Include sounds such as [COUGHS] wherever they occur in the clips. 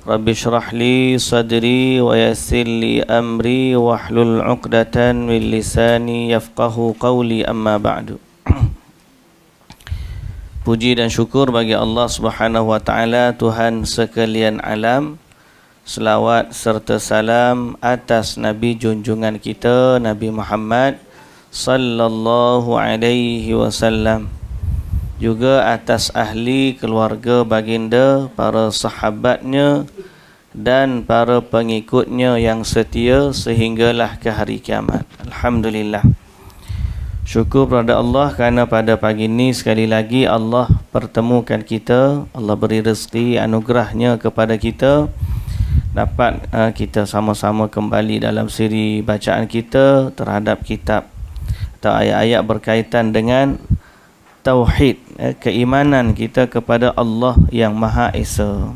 Rabbi syrah li sadri wa yasir li amri wa hlul uqdatan min lisani yafqahu qawli amma ba'du [CLEARS THROAT] Puji dan syukur bagi Allah subhanahu wa ta'ala Tuhan sekalian alam Selawat serta salam atas Nabi junjungan kita Nabi Muhammad sallallahu alaihi wasallam juga atas ahli keluarga baginda, para sahabatnya dan para pengikutnya yang setia sehinggalah ke hari kiamat. Alhamdulillah. Syukur kepada Allah kerana pada pagi ini sekali lagi Allah pertemukan kita, Allah beri rezeki anugerahnya kepada kita dapat uh, kita sama-sama kembali dalam siri bacaan kita terhadap kitab atau ayat-ayat berkaitan dengan tauhid eh, keimanan kita kepada Allah yang Maha Esa.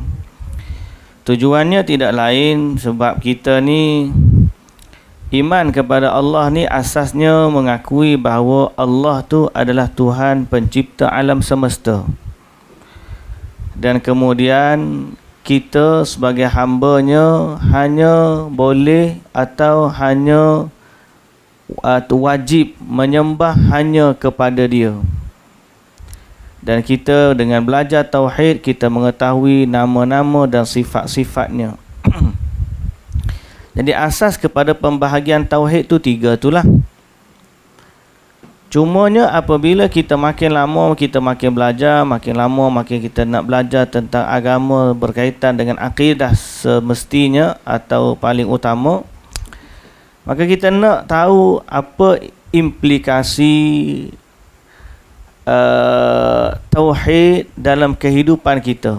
Tujuannya tidak lain sebab kita ni iman kepada Allah ni asasnya mengakui bahawa Allah tu adalah Tuhan pencipta alam semesta. Dan kemudian kita sebagai hamba-Nya hanya boleh atau hanya uh, wajib menyembah hanya kepada Dia dan kita dengan belajar tauhid kita mengetahui nama-nama dan sifat-sifatnya [CLEARS THROAT] jadi asas kepada pembahagian tauhid tu tiga itulah Cuma nya apabila kita makin lama kita makin belajar makin lama makin kita nak belajar tentang agama berkaitan dengan akidah semestinya atau paling utama maka kita nak tahu apa implikasi uh, tauhid dalam kehidupan kita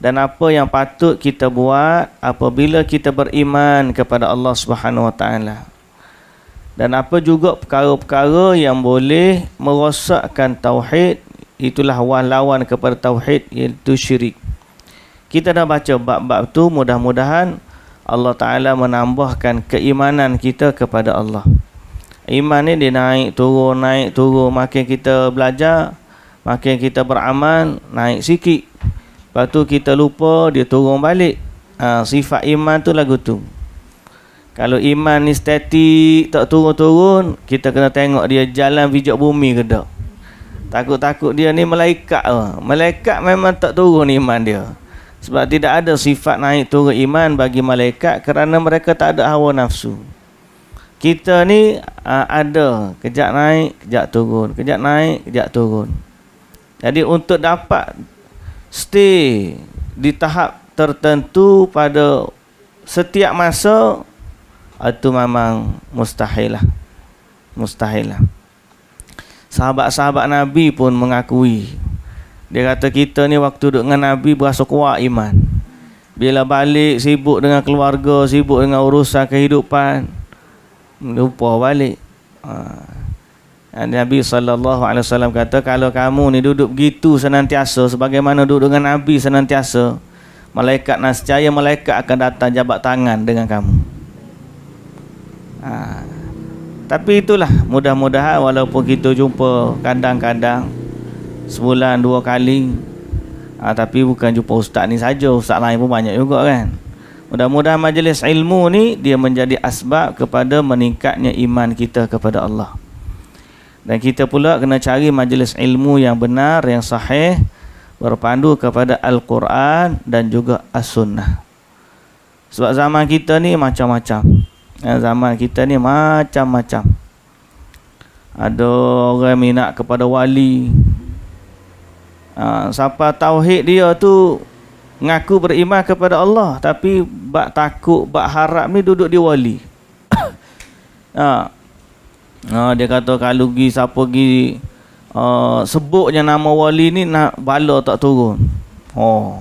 dan apa yang patut kita buat apabila kita beriman kepada Allah Subhanahu Wa Taala dan apa juga perkara-perkara yang boleh merosakkan tauhid itulah lawan kepada tauhid iaitu syirik kita dah baca bab-bab tu mudah-mudahan Allah Taala menambahkan keimanan kita kepada Allah. Iman ni dia naik turun, naik turun Makin kita belajar Makin kita beraman Naik sikit Lepas tu kita lupa dia turun balik ha, Sifat iman tu lagu tu Kalau iman ni statik Tak turun-turun Kita kena tengok dia jalan bijak bumi ke tak Takut-takut dia ni malaikat ha, Malaikat memang tak turun iman dia Sebab tidak ada sifat naik turun iman bagi malaikat Kerana mereka tak ada hawa nafsu kita ni uh, ada kejap naik kejap turun kejap naik kejap turun jadi untuk dapat stay di tahap tertentu pada setiap masa itu memang mustahil lah mustahil lah sahabat-sahabat Nabi pun mengakui dia kata kita ni waktu duduk dengan Nabi berasa kuat iman bila balik sibuk dengan keluarga sibuk dengan urusan kehidupan lupa balik ha. Nabi SAW kata kalau kamu ni duduk begitu senantiasa sebagaimana duduk dengan Nabi senantiasa malaikat nasjaya malaikat akan datang jabat tangan dengan kamu ha. tapi itulah mudah-mudahan walaupun kita jumpa kadang-kadang sebulan dua kali ha, tapi bukan jumpa ustaz ni saja ustaz lain pun banyak juga kan Mudah-mudahan majlis ilmu ni dia menjadi asbab kepada meningkatnya iman kita kepada Allah. Dan kita pula kena cari majlis ilmu yang benar, yang sahih berpandu kepada Al-Quran dan juga As-Sunnah. Sebab zaman kita ni macam-macam. Ya, zaman kita ni macam-macam. Ada orang minat kepada wali. Ha, siapa tauhid dia tu ngaku beriman kepada Allah tapi bak takut bak harap ni duduk di wali [COUGHS] ha. ha. dia kata kalau pergi siapa pergi uh, ha, sebut nama wali ni nak bala tak turun oh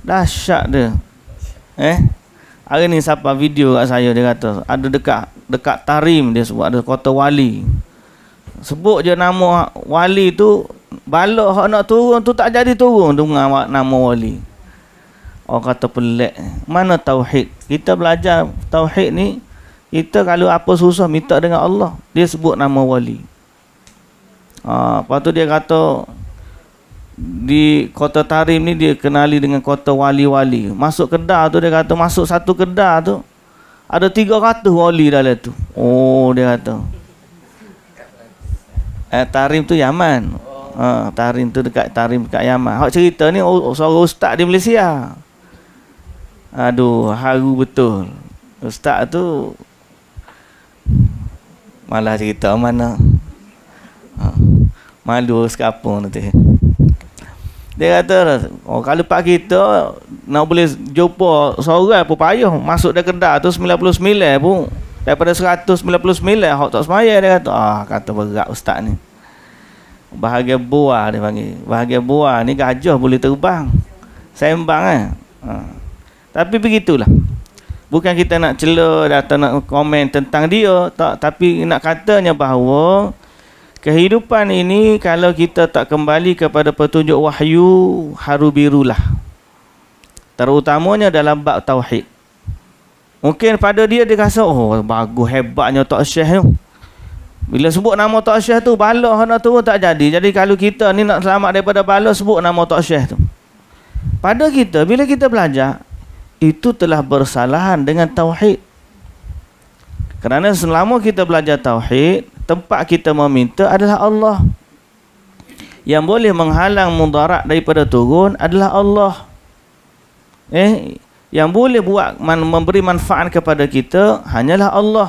dahsyat dia eh hari ni siapa video kat saya dia kata ada dekat dekat Tarim dia sebut ada kota wali sebut je nama wali tu bala hak nak turun tu tak jadi turun dengan nama wali orang kata pelik mana tauhid kita belajar tauhid ni kita kalau apa susah minta dengan Allah dia sebut nama wali ha, lepas tu dia kata di kota Tarim ni dia kenali dengan kota wali-wali masuk kedah tu dia kata masuk satu kedah tu ada tiga 300 wali dalam tu oh dia kata eh, Tarim tu Yaman Ha, tarim tu dekat Tarim dekat Yaman. Hak cerita ni oh, suara ustaz di Malaysia. Aduh, haru betul. Ustaz tu malah cerita mana. Ha. Malu sekapun nanti. Dia kata, oh, kalau pak kita nak boleh jumpa seorang pun payah. Masuk dia kedai tu 99 pun. Daripada 199, hak tak semaya dia kata. Ah, kata berat ustaz ni. Bahagia buah dia panggil. Bahagia buah ni gajah boleh terbang. Sembang Eh? Ha. Tapi begitulah. Bukan kita nak celah atau nak komen tentang dia, tak tapi nak katanya bahawa kehidupan ini kalau kita tak kembali kepada petunjuk wahyu, haru birulah. Terutamanya dalam bab tauhid. Mungkin pada dia dia rasa oh bagus hebatnya tok syekh tu. Bila sebut nama tok syekh tu balah nak turun tak jadi. Jadi kalau kita ni nak selamat daripada balah sebut nama tok syekh tu. Pada kita bila kita belajar itu telah bersalahan dengan tauhid. Kerana selama kita belajar tauhid, tempat kita meminta adalah Allah. Yang boleh menghalang mudarat daripada turun adalah Allah. Eh, yang boleh buat memberi manfaat kepada kita hanyalah Allah.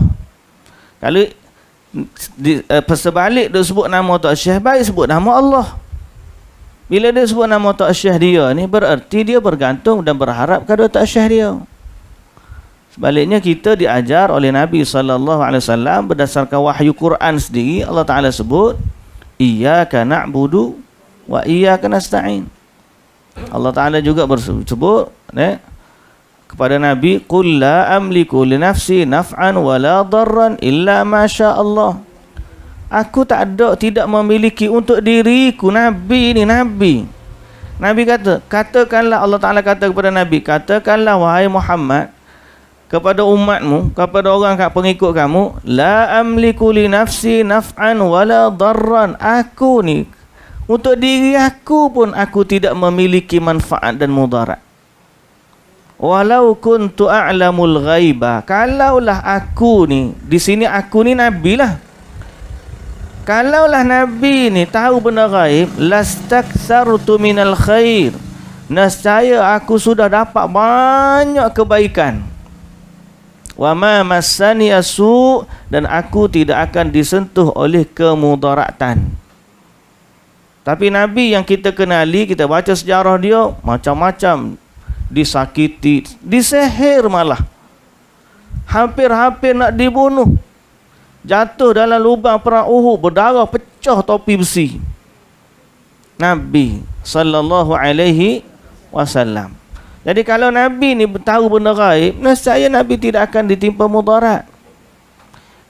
Kalau di, uh, persebalik dia sebut nama Tok Syekh, baik sebut nama Allah. Bila dia sebut nama Tok Syekh dia ni bererti dia bergantung dan berharap kepada Tok Syekh dia. Sebaliknya kita diajar oleh Nabi sallallahu alaihi wasallam berdasarkan wahyu Quran sendiri Allah Taala sebut iyyaka na'budu wa iyyaka nasta'in. Allah Taala juga bersebut ne ya, kepada Nabi qul la amliku li nafsi naf'an wala darran illa ma Allah. Aku tak ada tidak memiliki untuk diriku Nabi ini, Nabi Nabi kata Katakanlah Allah Ta'ala kata kepada Nabi Katakanlah wahai Muhammad Kepada umatmu Kepada orang kat pengikut kamu La amliku li nafsi naf'an wala darran Aku ni Untuk diri aku pun aku tidak memiliki manfaat dan mudarat Walau kuntu a'lamul ghaibah Kalaulah aku ni Di sini aku ni Nabi lah Kalaulah Nabi ni tahu benda gaib, lastaksartu minal khair. Nasaya aku sudah dapat banyak kebaikan. Wa ma massani asu dan aku tidak akan disentuh oleh kemudaratan. Tapi Nabi yang kita kenali, kita baca sejarah dia, macam-macam disakiti, diseher malah. Hampir-hampir nak dibunuh jatuh dalam lubang perang Uhud berdarah pecah topi besi Nabi sallallahu alaihi wasallam jadi kalau Nabi ni tahu benda gaib nescaya Nabi tidak akan ditimpa mudarat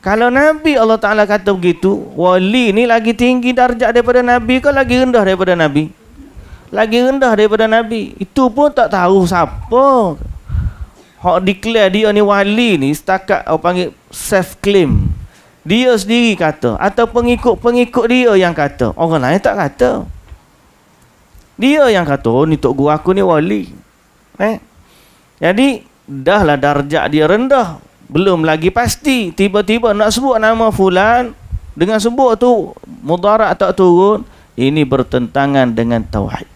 kalau Nabi Allah Ta'ala kata begitu wali ni lagi tinggi darjat daripada Nabi kau lagi rendah daripada Nabi lagi rendah daripada Nabi itu pun tak tahu siapa hak declare dia ni wali ni setakat orang panggil self claim dia sendiri kata atau pengikut-pengikut dia yang kata orang lain tak kata dia yang kata oh ni tok guru aku ni wali eh jadi lah darjat dia rendah belum lagi pasti tiba-tiba nak sebut nama fulan dengan sebut tu mudarat tak turun ini bertentangan dengan tauhid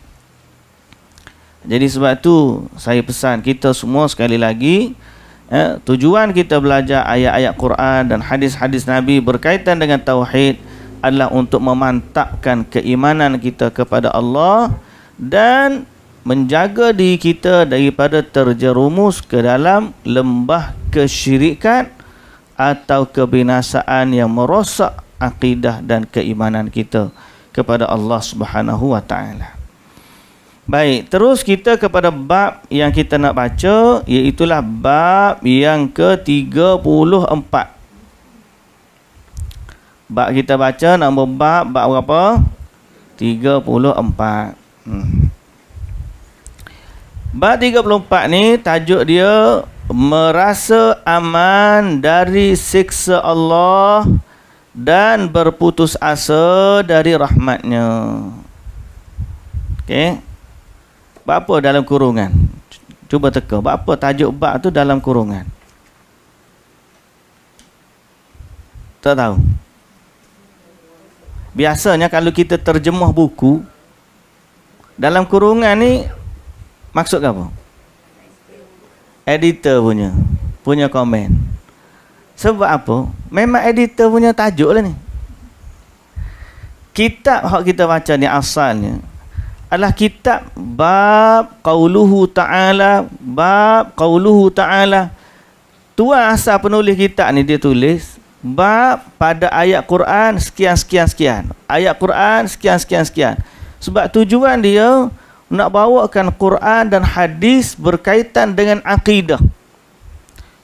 jadi sebab tu saya pesan kita semua sekali lagi Ya, tujuan kita belajar ayat-ayat Quran dan hadis-hadis Nabi berkaitan dengan tauhid adalah untuk memantapkan keimanan kita kepada Allah dan menjaga diri kita daripada terjerumus ke dalam lembah kesyirikan atau kebinasaan yang merosak akidah dan keimanan kita kepada Allah Subhanahu wa taala. Baik, terus kita kepada bab yang kita nak baca Iaitulah bab yang ke-34 Bab kita baca, nombor bab, bab berapa? 34 hmm. Bab 34 ni, tajuk dia Merasa aman dari siksa Allah Dan berputus asa dari rahmatnya Okay bab apa dalam kurungan? Cuba teka, bab apa tajuk bab tu dalam kurungan? Tak tahu. Biasanya kalau kita terjemah buku dalam kurungan ni maksud apa? Editor punya punya komen. Sebab apa? Memang editor punya tajuk lah ni. Kitab hak kita baca ni asalnya adalah kitab bab qauluhu ta'ala bab qauluhu ta'ala tua asal penulis kitab ni dia tulis bab pada ayat Quran sekian sekian sekian ayat Quran sekian sekian sekian sebab tujuan dia nak bawakan Quran dan hadis berkaitan dengan akidah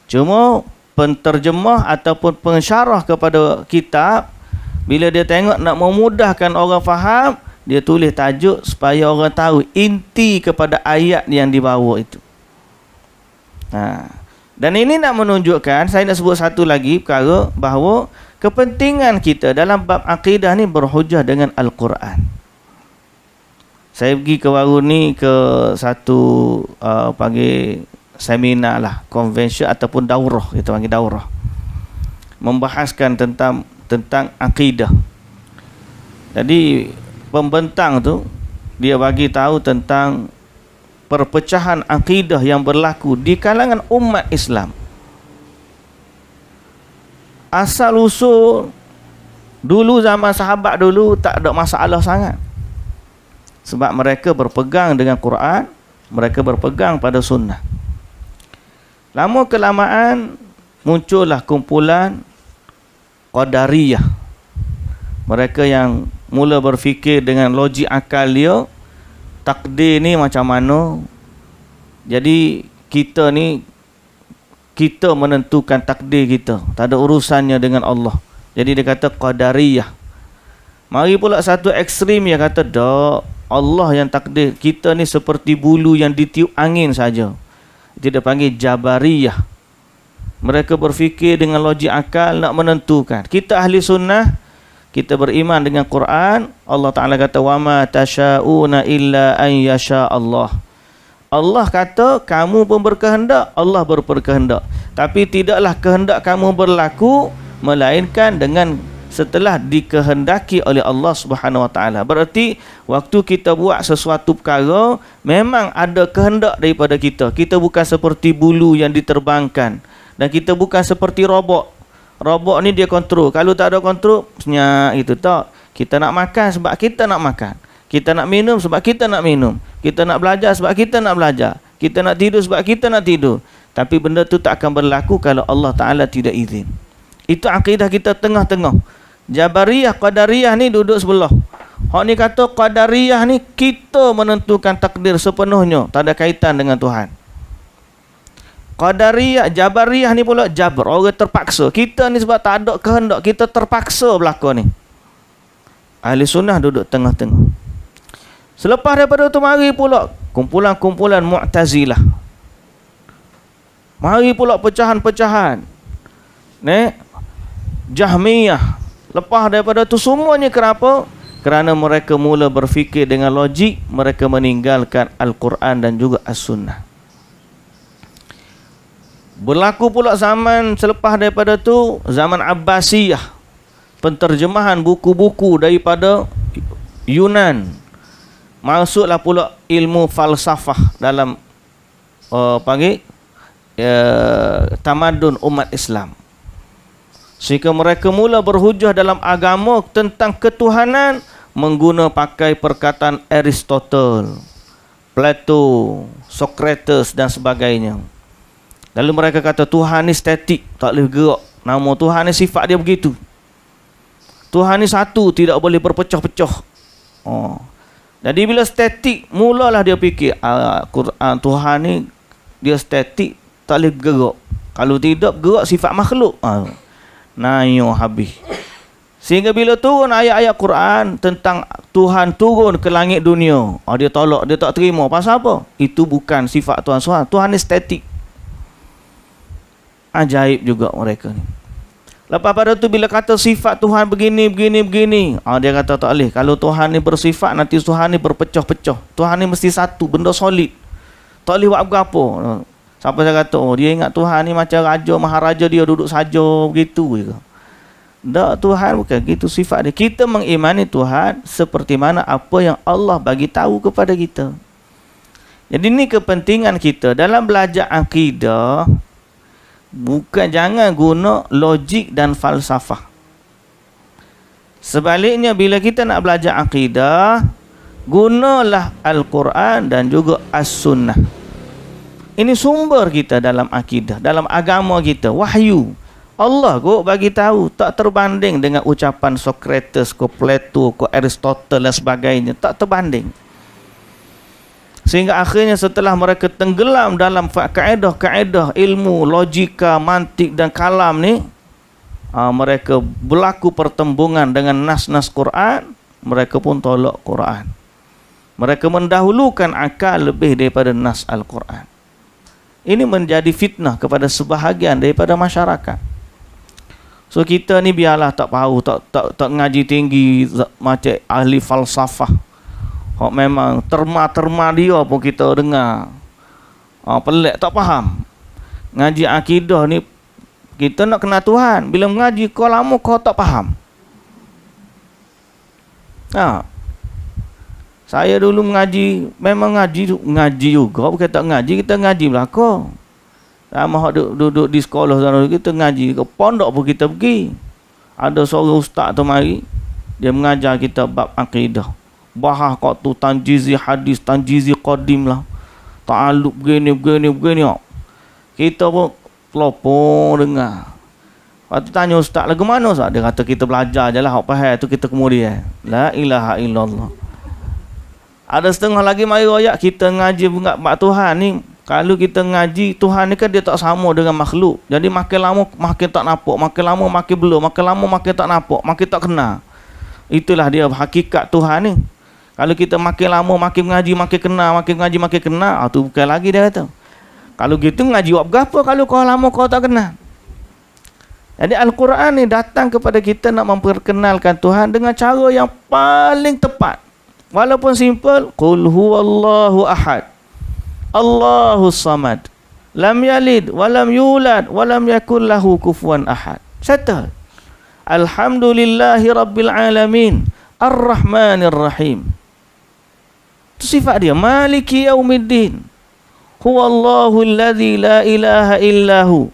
cuma penterjemah ataupun pensyarah kepada kitab bila dia tengok nak memudahkan orang faham, dia tulis tajuk supaya orang tahu inti kepada ayat yang dibawa itu. Ha. Dan ini nak menunjukkan, saya nak sebut satu lagi perkara bahawa kepentingan kita dalam bab akidah ni berhujah dengan Al-Quran. Saya pergi ke waru ni ke satu uh, panggil seminar lah, konvensyen ataupun daurah, kita panggil daurah. Membahaskan tentang tentang akidah. Jadi pembentang tu dia bagi tahu tentang perpecahan akidah yang berlaku di kalangan umat Islam. Asal usul dulu zaman sahabat dulu tak ada masalah sangat. Sebab mereka berpegang dengan Quran, mereka berpegang pada sunnah. Lama kelamaan muncullah kumpulan Qadariyah. Mereka yang mula berfikir dengan logik akal dia takdir ni macam mana jadi kita ni kita menentukan takdir kita tak ada urusannya dengan Allah jadi dia kata qadariyah mari pula satu ekstrim yang kata dak Allah yang takdir kita ni seperti bulu yang ditiup angin saja dia panggil jabariyah mereka berfikir dengan logik akal nak menentukan kita ahli sunnah kita beriman dengan Quran Allah Taala kata wama tasyauna illa an yasha Allah Allah kata kamu pun berkehendak Allah berperkehendak tapi tidaklah kehendak kamu berlaku melainkan dengan setelah dikehendaki oleh Allah Subhanahu Wa Taala. Bererti waktu kita buat sesuatu perkara memang ada kehendak daripada kita. Kita bukan seperti bulu yang diterbangkan dan kita bukan seperti robot robot ni dia kontrol. Kalau tak ada kontrol, senyap gitu. Tak. Kita nak makan sebab kita nak makan. Kita nak minum sebab kita nak minum. Kita nak belajar sebab kita nak belajar. Kita nak tidur sebab kita nak tidur. Tapi benda tu tak akan berlaku kalau Allah Ta'ala tidak izin. Itu akidah kita tengah-tengah. Jabariyah, Qadariyah ni duduk sebelah. Hak ni kata Qadariyah ni kita menentukan takdir sepenuhnya. Tak ada kaitan dengan Tuhan. Qadariyah, Jabariyah ni pula Jabar, orang terpaksa. Kita ni sebab tak ada kehendak, kita terpaksa berlaku ni. Ahli sunnah duduk tengah-tengah. Selepas daripada tu mari pula kumpulan-kumpulan Mu'tazilah. Mari pula pecahan-pecahan. Ne? Jahmiyah. Lepas daripada tu semuanya kenapa? Kerana mereka mula berfikir dengan logik, mereka meninggalkan Al-Quran dan juga As-Sunnah. Berlaku pula zaman selepas daripada tu zaman Abbasiyah. Penterjemahan buku-buku daripada Yunan. Masuklah pula ilmu falsafah dalam uh, panggil uh, tamadun umat Islam. Sehingga mereka mula berhujah dalam agama tentang ketuhanan mengguna pakai perkataan Aristotle, Plato, Socrates dan sebagainya. Lalu mereka kata Tuhan ni statik Tak boleh gerak Nama Tuhan ni sifat dia begitu Tuhan ni satu Tidak boleh berpecah-pecah oh. Jadi bila statik Mulalah dia fikir Al-Quran ah, ah, Tuhan ni Dia statik Tak boleh gerak Kalau tidak gerak sifat makhluk oh. Ah. Nayo habis Sehingga bila turun ayat-ayat Quran Tentang Tuhan turun ke langit dunia oh, Dia tolak, dia tak terima Pasal apa? Itu bukan sifat Tuhan Tuhan ni statik Ajaib juga mereka ni. Lepas pada tu bila kata sifat Tuhan begini, begini, begini. Ah, dia kata tak boleh. Kalau Tuhan ni bersifat, nanti Tuhan ni berpecah-pecah. Tuhan ni mesti satu, benda solid. Tak boleh buat apa-apa. Siapa saya kata, oh, dia ingat Tuhan ni macam raja, maharaja dia duduk saja, begitu je. Tak, Tuhan bukan gitu sifat dia. Kita mengimani Tuhan seperti mana apa yang Allah bagi tahu kepada kita. Jadi ini kepentingan kita dalam belajar akidah, bukan jangan guna logik dan falsafah. Sebaliknya bila kita nak belajar akidah, gunalah al-Quran dan juga as-sunnah. Ini sumber kita dalam akidah, dalam agama kita, wahyu. Allah ko bagi tahu tak terbanding dengan ucapan Socrates, ko Plato, ko Aristotle dan sebagainya, tak terbanding. Sehingga akhirnya setelah mereka tenggelam dalam kaedah-kaedah ilmu, logika, mantik dan kalam ni, ah, mereka berlaku pertembungan dengan nas-nas Quran, mereka pun tolak Quran. Mereka mendahulukan akal lebih daripada nas Al-Quran. Ini menjadi fitnah kepada sebahagian daripada masyarakat. So kita ni biarlah tak tahu, tak, tak, tak ngaji tinggi macam ahli falsafah. Hak oh, memang terma-terma dia pun kita dengar. Ha, pelik tak faham. Ngaji akidah ni kita nak kena Tuhan. Bila mengaji kau lama kau tak faham. Ha. Saya dulu mengaji, memang ngaji ngaji juga. Bukan tak ngaji, kita ngaji belaka. Sama ah, hak duduk, duduk di sekolah sana kita ngaji ke pondok pun kita pergi. Ada seorang ustaz tu mari dia mengajar kita bab akidah bahas kau tu tanjizi hadis tanjizi qadim lah ta'aluk begini begini begini kita pun pelopong dengar Lepas tu tanya ustaz lah, mana ustaz? Dia kata kita belajar je lah, apa hal tu kita kemudian. Eh. La ilaha illallah. Ada setengah lagi mari royak, kita ngaji bukan buat Tuhan ni. Kalau kita ngaji, Tuhan ni kan dia tak sama dengan makhluk. Jadi makin lama makin tak nampak, makin lama makin belum, makin lama makin tak nampak, makin tak kenal. Itulah dia hakikat Tuhan ni. Kalau kita makin lama makin ngaji, makin kena, makin ngaji, makin kena, ah tu bukan lagi dia kata. Kalau gitu ngaji buat apa kalau kau lama kau tak kena? Jadi Al-Quran ni datang kepada kita nak memperkenalkan Tuhan dengan cara yang paling tepat. Walaupun simple, qul huwallahu ahad. Allahu samad. Lam yalid wa lam yulad wa lam yakul lahu kufuwan ahad. Settle. Alhamdulillahirabbil alamin. Ar-Rahmanir rahim Itu sifat dia. Maliki yaumiddin. Huwa Allahu alladhi la ilaha illahu.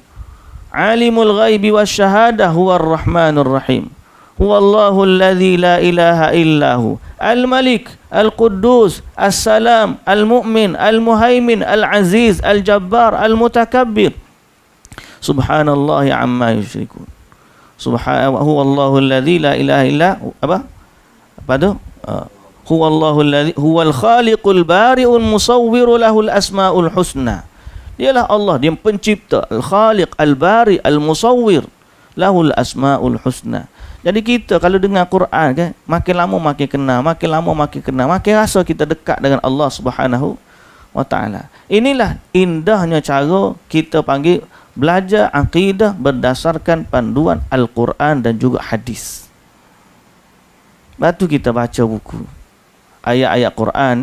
Alimul ghaibi wa syahadah huwa rahmanur rahim. Huwa Allahu alladhi la ilaha illahu. Al-Malik, Al-Quddus, As-Salam, Al-Mu'min, Al-Muhaimin, Al-Aziz, Al-Jabbar, Al-Mutakabbir. Subhanallah amma yushrikun Subhanahu huwa Allahu alladhi la ilaha illa apa? Apa tu? Uh, huwallahu allazi huwal khaliqul bari'ul musawwiru lahul asmaul husna dialah Allah dia pencipta al khaliq al bari al musawwir lahul asmaul husna jadi kita kalau dengar Quran kan makin lama makin kenal makin lama makin kenal makin rasa kita dekat dengan Allah Subhanahu wa taala inilah indahnya cara kita panggil belajar akidah berdasarkan panduan Al-Quran dan juga hadis. Batu kita baca buku ayat-ayat Quran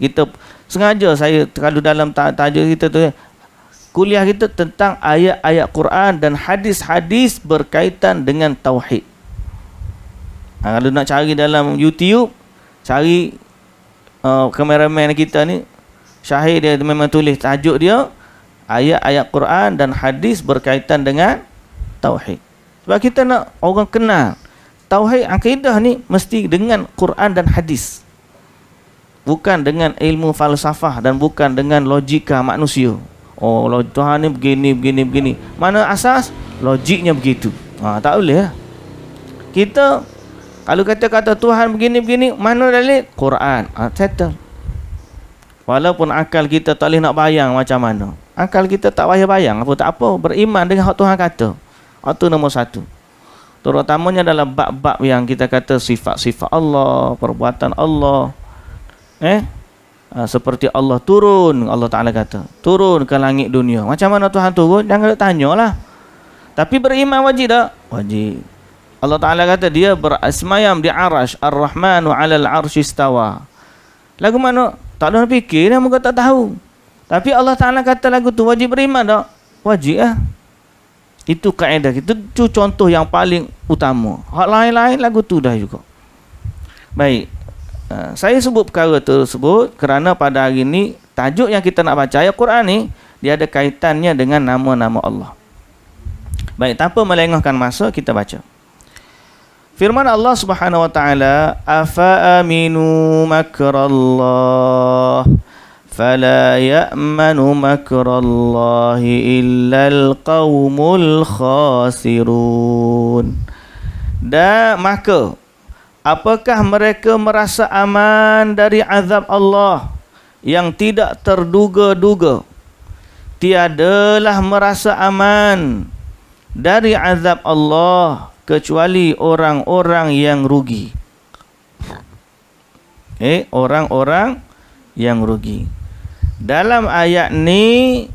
kita sengaja saya kalau dalam tajuk kita tu ya. kuliah kita tentang ayat-ayat Quran dan hadis-hadis berkaitan dengan tauhid. Ha, kalau nak cari dalam YouTube cari uh, kameraman kita ni syahid dia memang tulis tajuk dia ayat-ayat Quran dan hadis berkaitan dengan tauhid. Sebab kita nak orang kenal tauhid akidah ni mesti dengan Quran dan hadis bukan dengan ilmu falsafah dan bukan dengan logika manusia. Oh, logik Tuhan ni begini, begini, begini. Mana asas? Logiknya begitu. Ha, tak boleh lah. Kita, kalau kata kata Tuhan begini, begini, mana dalil? Quran. Ha, settle. Walaupun akal kita tak boleh nak bayang macam mana. Akal kita tak payah bayang. Apa tak apa. Beriman dengan hak Tuhan kata. Itu nombor satu. Terutamanya dalam bab-bab yang kita kata sifat-sifat Allah, perbuatan Allah, eh ha, seperti Allah turun Allah Taala kata turun ke langit dunia macam mana Tuhan turun jangan nak tanyalah tapi beriman wajib tak wajib Allah Taala kata dia berasmayam di arash ar-Rahman wa alal arsy istawa lagu mana tak ada fikir dah muka tak tahu tapi Allah Taala kata lagu tu wajib beriman tak wajib ah itu kaedah kita itu contoh yang paling utama hak lain-lain lagu tu dah juga baik Eh, saya sebut perkara tersebut kerana pada hari ini tajuk yang kita nak baca ayat Quran ni dia ada kaitannya dengan nama-nama Allah. Baik, tanpa melengahkan masa kita baca. Firman Allah Subhanahu wa taala, "Afa aminu makrallah فلا يأمن مكر الله إلا القوم الخاسرون. Dan maka Apakah mereka merasa aman dari azab Allah yang tidak terduga-duga? Tiadalah merasa aman dari azab Allah kecuali orang-orang yang rugi. Eh, orang-orang yang rugi. Dalam ayat ni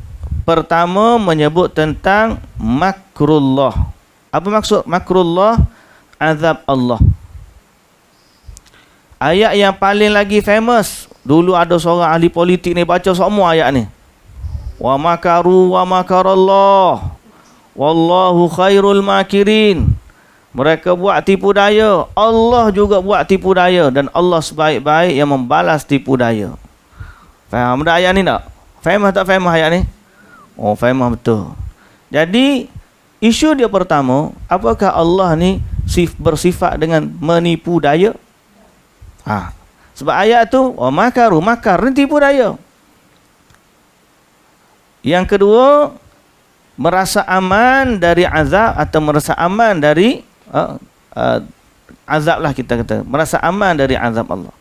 pertama menyebut tentang makrullah. Apa maksud makrullah? Azab Allah. Ayat yang paling lagi famous. Dulu ada seorang ahli politik ni baca semua ayat ni. Wa makaru wa makarallah. Wallahu khairul makirin. Mereka buat tipu daya. Allah juga buat tipu daya. Dan Allah sebaik-baik yang membalas tipu daya. Faham tak ayat ni tak? Faham tak faham ayat ni? Oh faham betul. Jadi isu dia pertama. Apakah Allah ni bersifat dengan menipu daya? Ha. Sebab ayat tu wa makaru makar renti pun ayo. Yang kedua merasa aman dari azab atau merasa aman dari uh, uh, azab lah kita kata merasa aman dari azab Allah.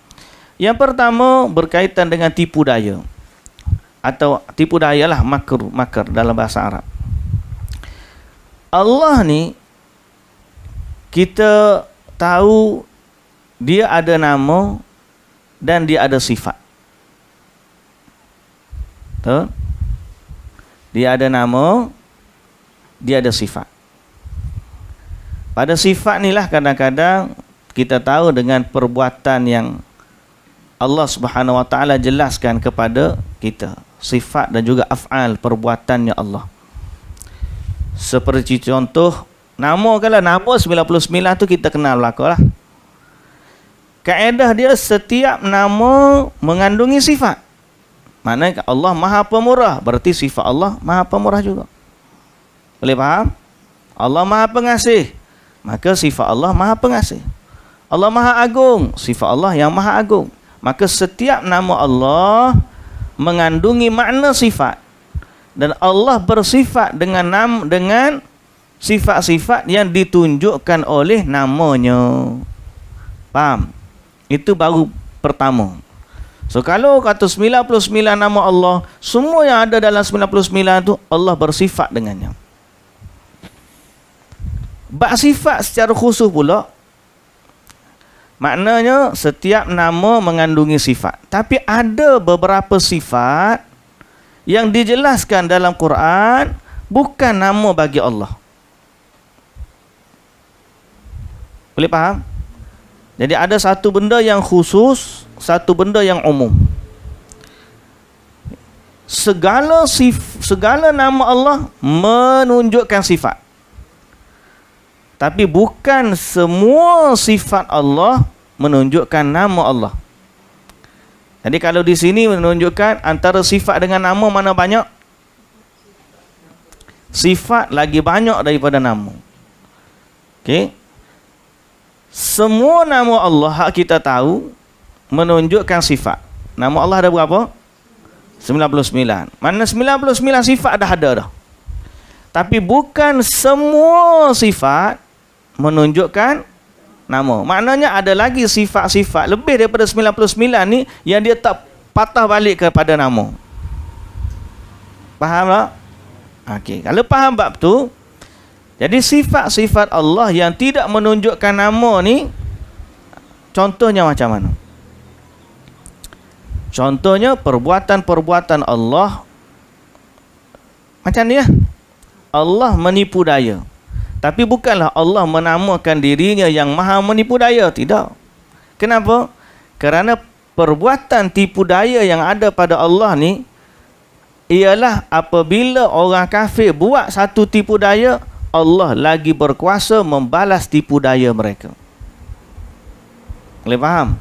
Yang pertama berkaitan dengan tipu daya atau tipu daya lah makar makar dalam bahasa Arab. Allah ni kita tahu dia ada nama dan dia ada sifat. Betul? Dia ada nama, dia ada sifat. Pada sifat lah kadang-kadang kita tahu dengan perbuatan yang Allah Subhanahu Wa Taala jelaskan kepada kita. Sifat dan juga af'al perbuatannya Allah. Seperti contoh, nama kalau nama 99 tu kita kenal belakang lah kaedah dia setiap nama mengandungi sifat. Mana Allah Maha Pemurah, berarti sifat Allah Maha Pemurah juga. Boleh faham? Allah Maha Pengasih, maka sifat Allah Maha Pengasih. Allah Maha Agung, sifat Allah yang Maha Agung. Maka setiap nama Allah mengandungi makna sifat. Dan Allah bersifat dengan nama dengan sifat-sifat yang ditunjukkan oleh namanya. Faham? Itu baru pertama. So kalau kata 99 nama Allah, semua yang ada dalam 99 itu Allah bersifat dengannya. Bak sifat secara khusus pula, maknanya setiap nama mengandungi sifat. Tapi ada beberapa sifat yang dijelaskan dalam Quran bukan nama bagi Allah. Boleh faham? Jadi ada satu benda yang khusus, satu benda yang umum. Segala sif, segala nama Allah menunjukkan sifat. Tapi bukan semua sifat Allah menunjukkan nama Allah. Jadi kalau di sini menunjukkan antara sifat dengan nama mana banyak? Sifat lagi banyak daripada nama. Okey. Semua nama Allah hak kita tahu menunjukkan sifat. Nama Allah ada berapa? 99. Mana 99 sifat dah ada dah. Tapi bukan semua sifat menunjukkan nama. Maknanya ada lagi sifat-sifat lebih daripada 99 ni yang dia tak patah balik kepada nama. Faham tak? Okey, kalau faham bab tu, jadi sifat-sifat Allah yang tidak menunjukkan nama ni contohnya macam mana? Contohnya perbuatan-perbuatan Allah macam ni lah. Allah menipu daya. Tapi bukanlah Allah menamakan dirinya yang maha menipu daya. Tidak. Kenapa? Kerana perbuatan tipu daya yang ada pada Allah ni ialah apabila orang kafir buat satu tipu daya Allah lagi berkuasa membalas tipu daya mereka. Boleh faham?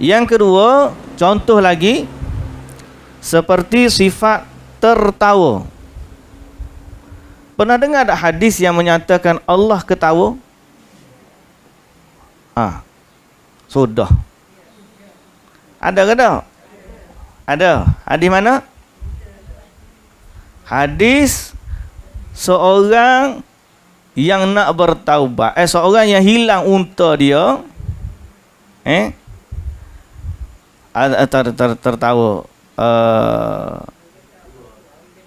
Yang kedua, contoh lagi seperti sifat tertawa. Pernah dengar ada hadis yang menyatakan Allah ketawa? Ah. Ha, sudah. Ada ke tak? Ada. Hadis mana? Hadis seorang yang nak bertaubat eh seorang yang hilang unta dia eh ter, ter, tertawa uh,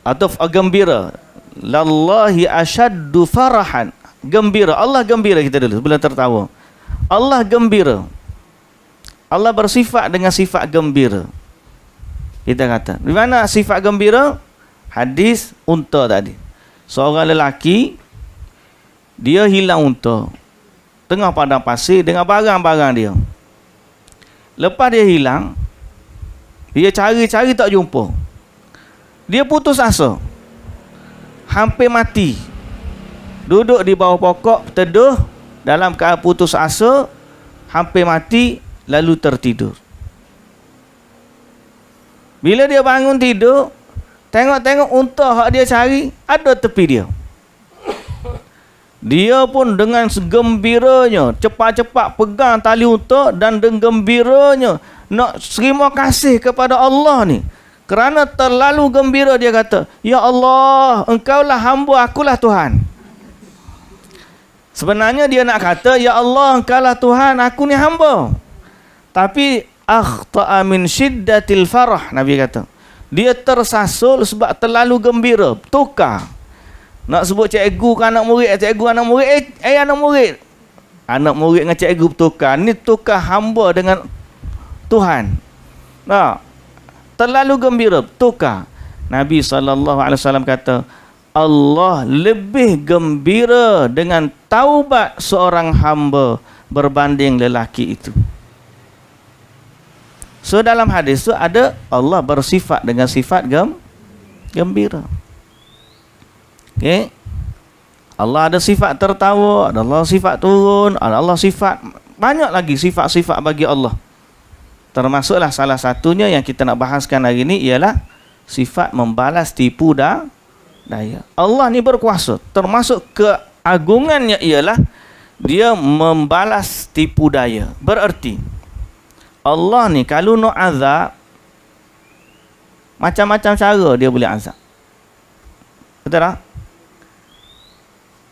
atau gembira lallahi ashaddu farahan gembira Allah gembira kita dulu sebelum tertawa Allah gembira Allah bersifat dengan sifat gembira kita kata di mana sifat gembira hadis unta tadi seorang lelaki dia hilang unta tengah pada pasir dengan barang-barang dia lepas dia hilang dia cari-cari tak jumpa dia putus asa hampir mati duduk di bawah pokok teduh dalam keadaan putus asa hampir mati lalu tertidur bila dia bangun tidur Tengok-tengok unta hak dia cari ada tepi dia. Dia pun dengan segembiranya cepat-cepat pegang tali unta dan dengan gembiranya nak terima kasih kepada Allah ni. Kerana terlalu gembira dia kata, "Ya Allah, engkaulah hamba akulah Tuhan." Sebenarnya dia nak kata, "Ya Allah, engkaulah Tuhan, aku ni hamba." Tapi akhta'a min syiddatil farah Nabi kata dia tersasul sebab terlalu gembira tukar nak sebut cikgu ke anak murid eh, cikgu anak murid eh, eh anak murid anak murid dengan cikgu bertukar ni tukar hamba dengan Tuhan nah, terlalu gembira tukar Nabi SAW kata Allah lebih gembira dengan taubat seorang hamba berbanding lelaki itu. So dalam hadis tu ada Allah bersifat dengan sifat gem gembira. Okey. Allah ada sifat tertawa, ada Allah sifat turun, ada Allah sifat banyak lagi sifat-sifat bagi Allah. Termasuklah salah satunya yang kita nak bahaskan hari ini ialah sifat membalas tipu dan daya. Allah ni berkuasa. Termasuk keagungannya ialah dia membalas tipu daya. Bererti, Allah ni kalau nak azab macam-macam cara dia boleh azab. Betul tak?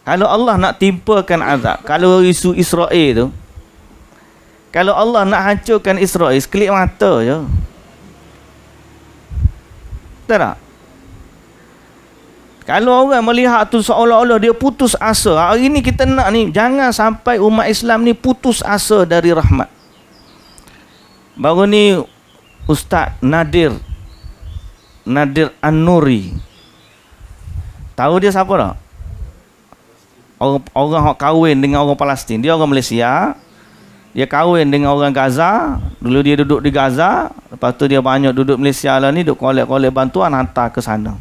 Kalau Allah nak timpakan azab, kalau isu Israel tu kalau Allah nak hancurkan Israel sekelip mata je. Betul tak? Kalau orang melihat tu seolah-olah dia putus asa. Hari ni kita nak ni jangan sampai umat Islam ni putus asa dari rahmat. Baru ni Ustaz Nadir Nadir An-Nuri Tahu dia siapa tak? Orang, orang yang kahwin dengan orang Palestin Dia orang Malaysia Dia kahwin dengan orang Gaza Dulu dia duduk di Gaza Lepas tu dia banyak duduk Malaysia lah ni Duduk kolek-kolek bantuan hantar ke sana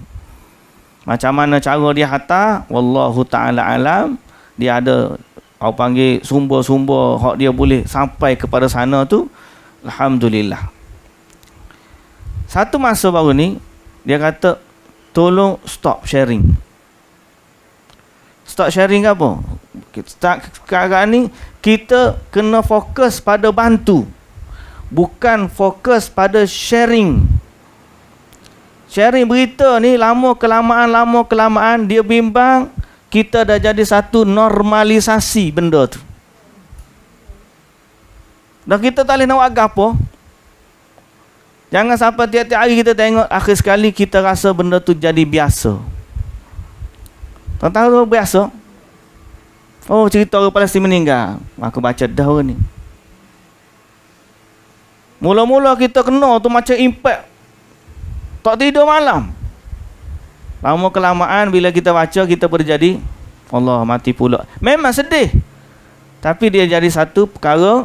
Macam mana cara dia hantar Wallahu ta'ala alam Dia ada Orang panggil sumber-sumber Yang dia boleh sampai kepada sana tu Alhamdulillah Satu masa baru ni Dia kata Tolong stop sharing Stop sharing apa? sekarang ni Kita kena fokus pada bantu Bukan fokus pada sharing Sharing berita ni lama kelamaan lama kelamaan dia bimbang kita dah jadi satu normalisasi benda tu. Dan kita tak boleh nak agak apa. Jangan sampai tiap-tiap hari kita tengok, akhir sekali kita rasa benda tu jadi biasa. Tentang tu biasa. Oh, cerita orang Palestin meninggal. Aku baca dah orang ni. Mula-mula kita kena tu macam impak. Tak tidur malam. Lama kelamaan bila kita baca, kita berjadi. Allah mati pula. Memang sedih. Tapi dia jadi satu perkara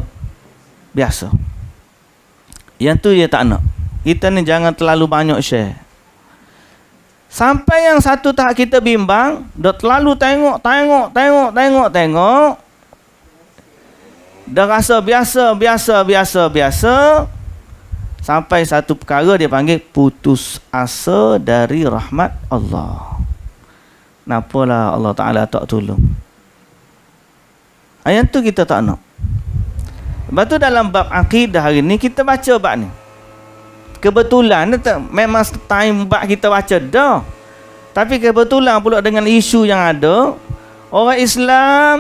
biasa. Yang tu dia tak nak. Kita ni jangan terlalu banyak share. Sampai yang satu tahap kita bimbang, dah terlalu tengok, tengok, tengok, tengok, tengok. Dah rasa biasa, biasa, biasa, biasa. Sampai satu perkara dia panggil putus asa dari rahmat Allah. Kenapalah Allah Ta'ala tak tolong. Ayat tu kita tak nak. Lepas tu dalam bab akidah hari ni kita baca bab ni. Kebetulan memang time bab kita baca dah. Tapi kebetulan pula dengan isu yang ada, orang Islam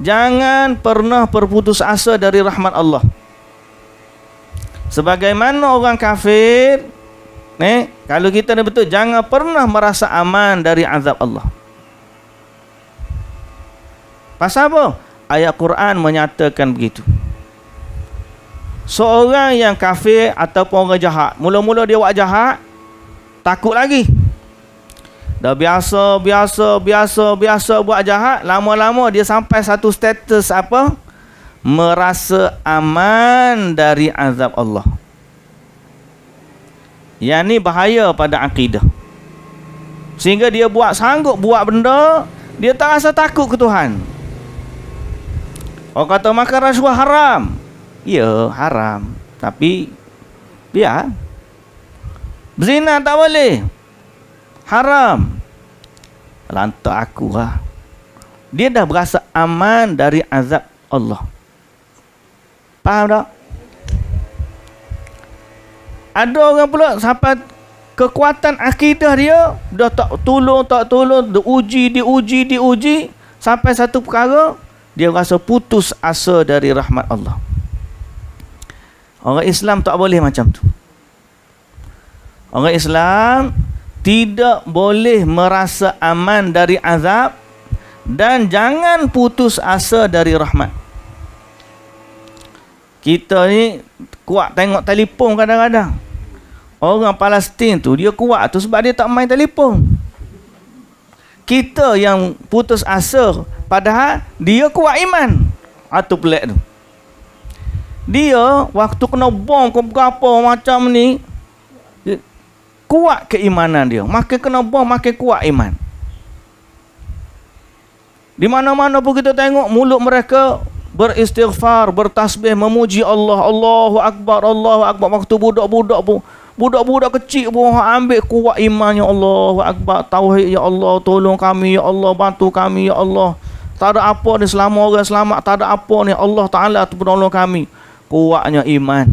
jangan pernah berputus asa dari rahmat Allah. Sebagaimana orang kafir, eh, kalau kita ni betul, jangan pernah merasa aman dari azab Allah. Pasal apa? Ayat Quran menyatakan begitu. Seorang yang kafir ataupun orang jahat Mula-mula dia buat jahat Takut lagi Dah biasa, biasa, biasa, biasa buat jahat Lama-lama dia sampai satu status apa Merasa aman dari azab Allah Yang ni bahaya pada akidah Sehingga dia buat sanggup buat benda Dia tak rasa takut ke Tuhan Orang kata makan rasuah haram iya haram tapi ya berzina tak boleh haram lantak aku lah dia dah berasa aman dari azab Allah faham tak ada orang pula sampai kekuatan akidah dia dah tak tolong tak tolong diuji diuji diuji sampai satu perkara dia rasa putus asa dari rahmat Allah. Orang Islam tak boleh macam tu. Orang Islam tidak boleh merasa aman dari azab dan jangan putus asa dari rahmat. Kita ni kuat tengok telefon kadang-kadang. Orang Palestin tu dia kuat tu sebab dia tak main telefon. Kita yang putus asa padahal dia kuat iman. Atu pelik tu dia waktu kena bom ke apa macam ni kuat keimanan dia makin kena bom makin kuat iman di mana-mana pun kita tengok mulut mereka beristighfar, bertasbih, memuji Allah. Allahu Akbar, Allahu Akbar. Waktu budak-budak pun, budak-budak kecil pun ambil kuat imannya Allahu Akbar. Tauhid, Ya Allah, tolong kami, Ya Allah, bantu kami, Ya Allah. Tak ada apa ni, selama orang selamat, tak ada apa ni. Allah Ta'ala tu penolong kami kuatnya iman.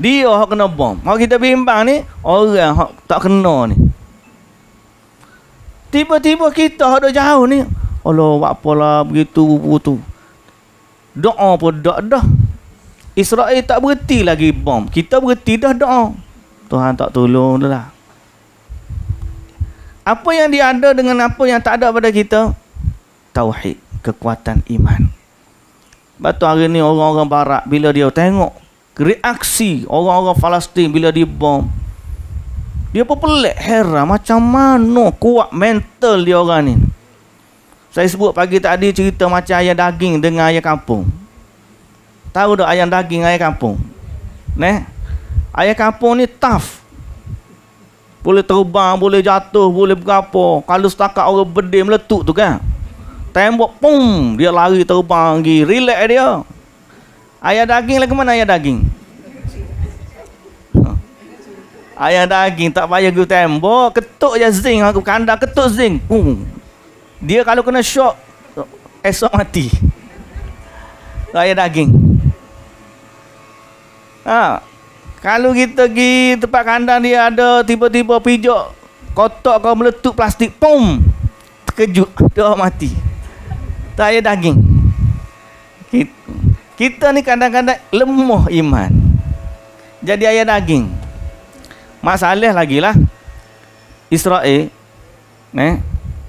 Dia hak kena bom. Kalau kita bimbang ni, orang hak tak kena ni. Tiba-tiba kita hak dah jauh ni. Allah, buat apa lah begitu, begitu. Doa pun tak dah. Israel tak berhenti lagi bom. Kita berhenti dah doa. Tuhan tak tolong dah lah. Apa yang dia ada dengan apa yang tak ada pada kita? Tauhid. Kekuatan Iman. Batu hari ni orang-orang barat bila dia tengok reaksi orang-orang Palestin bila dia bom Dia pun pelik, heran macam mana kuat mental dia orang ni. Saya sebut pagi tadi cerita macam ayam daging dengan ayam kampung. Tahu tak ayam daging ayam kampung? Neh. Ayam kampung ni tough. Boleh terbang, boleh jatuh, boleh berapa. Kalau setakat orang berdeh meletup tu kan. Tembok pum dia lari terbang pergi relax eh dia. Ayah daging lah mana ayah daging? Ayah daging tak payah guna tembok, ketuk je zing aku kandang ketuk zing. Pum. Dia kalau kena shock esok mati. Ayah daging. Ha. Kalau kita pergi tempat kandang dia ada tiba-tiba pijak kotak kau meletup plastik pum terkejut [LAUGHS] dia mati tak ada daging kita, kita ni kadang-kadang lemah iman jadi ayat daging masalah lagi lah Israel eh,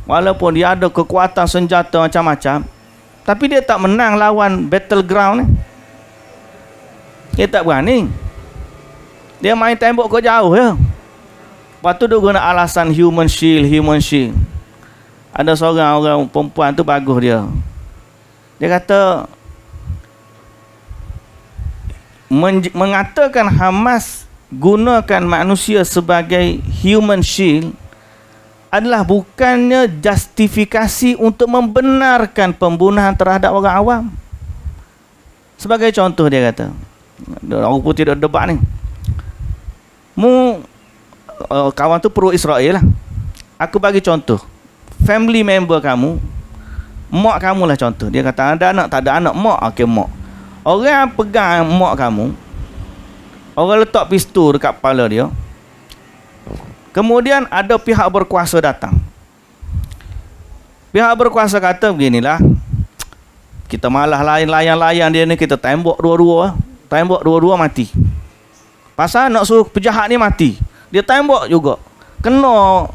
walaupun dia ada kekuatan senjata macam-macam tapi dia tak menang lawan battleground ni dia tak berani dia main tembok ke jauh ya lepas tu dia guna alasan human shield human shield ada seorang orang perempuan tu bagus dia dia kata men- mengatakan Hamas gunakan manusia sebagai human shield adalah bukannya justifikasi untuk membenarkan pembunuhan terhadap orang awam sebagai contoh dia kata orang putih dah debat ni mu uh, kawan tu pro Israel lah aku bagi contoh family member kamu mak kamu lah contoh dia kata ada anak tak ada anak mak okey mak orang yang pegang mak kamu orang letak pistol dekat kepala dia kemudian ada pihak berkuasa datang pihak berkuasa kata beginilah kita malah lain layan-layan dia ni kita tembok dua-dua tembok dua-dua mati pasal nak suruh pejahat ni mati dia tembok juga kena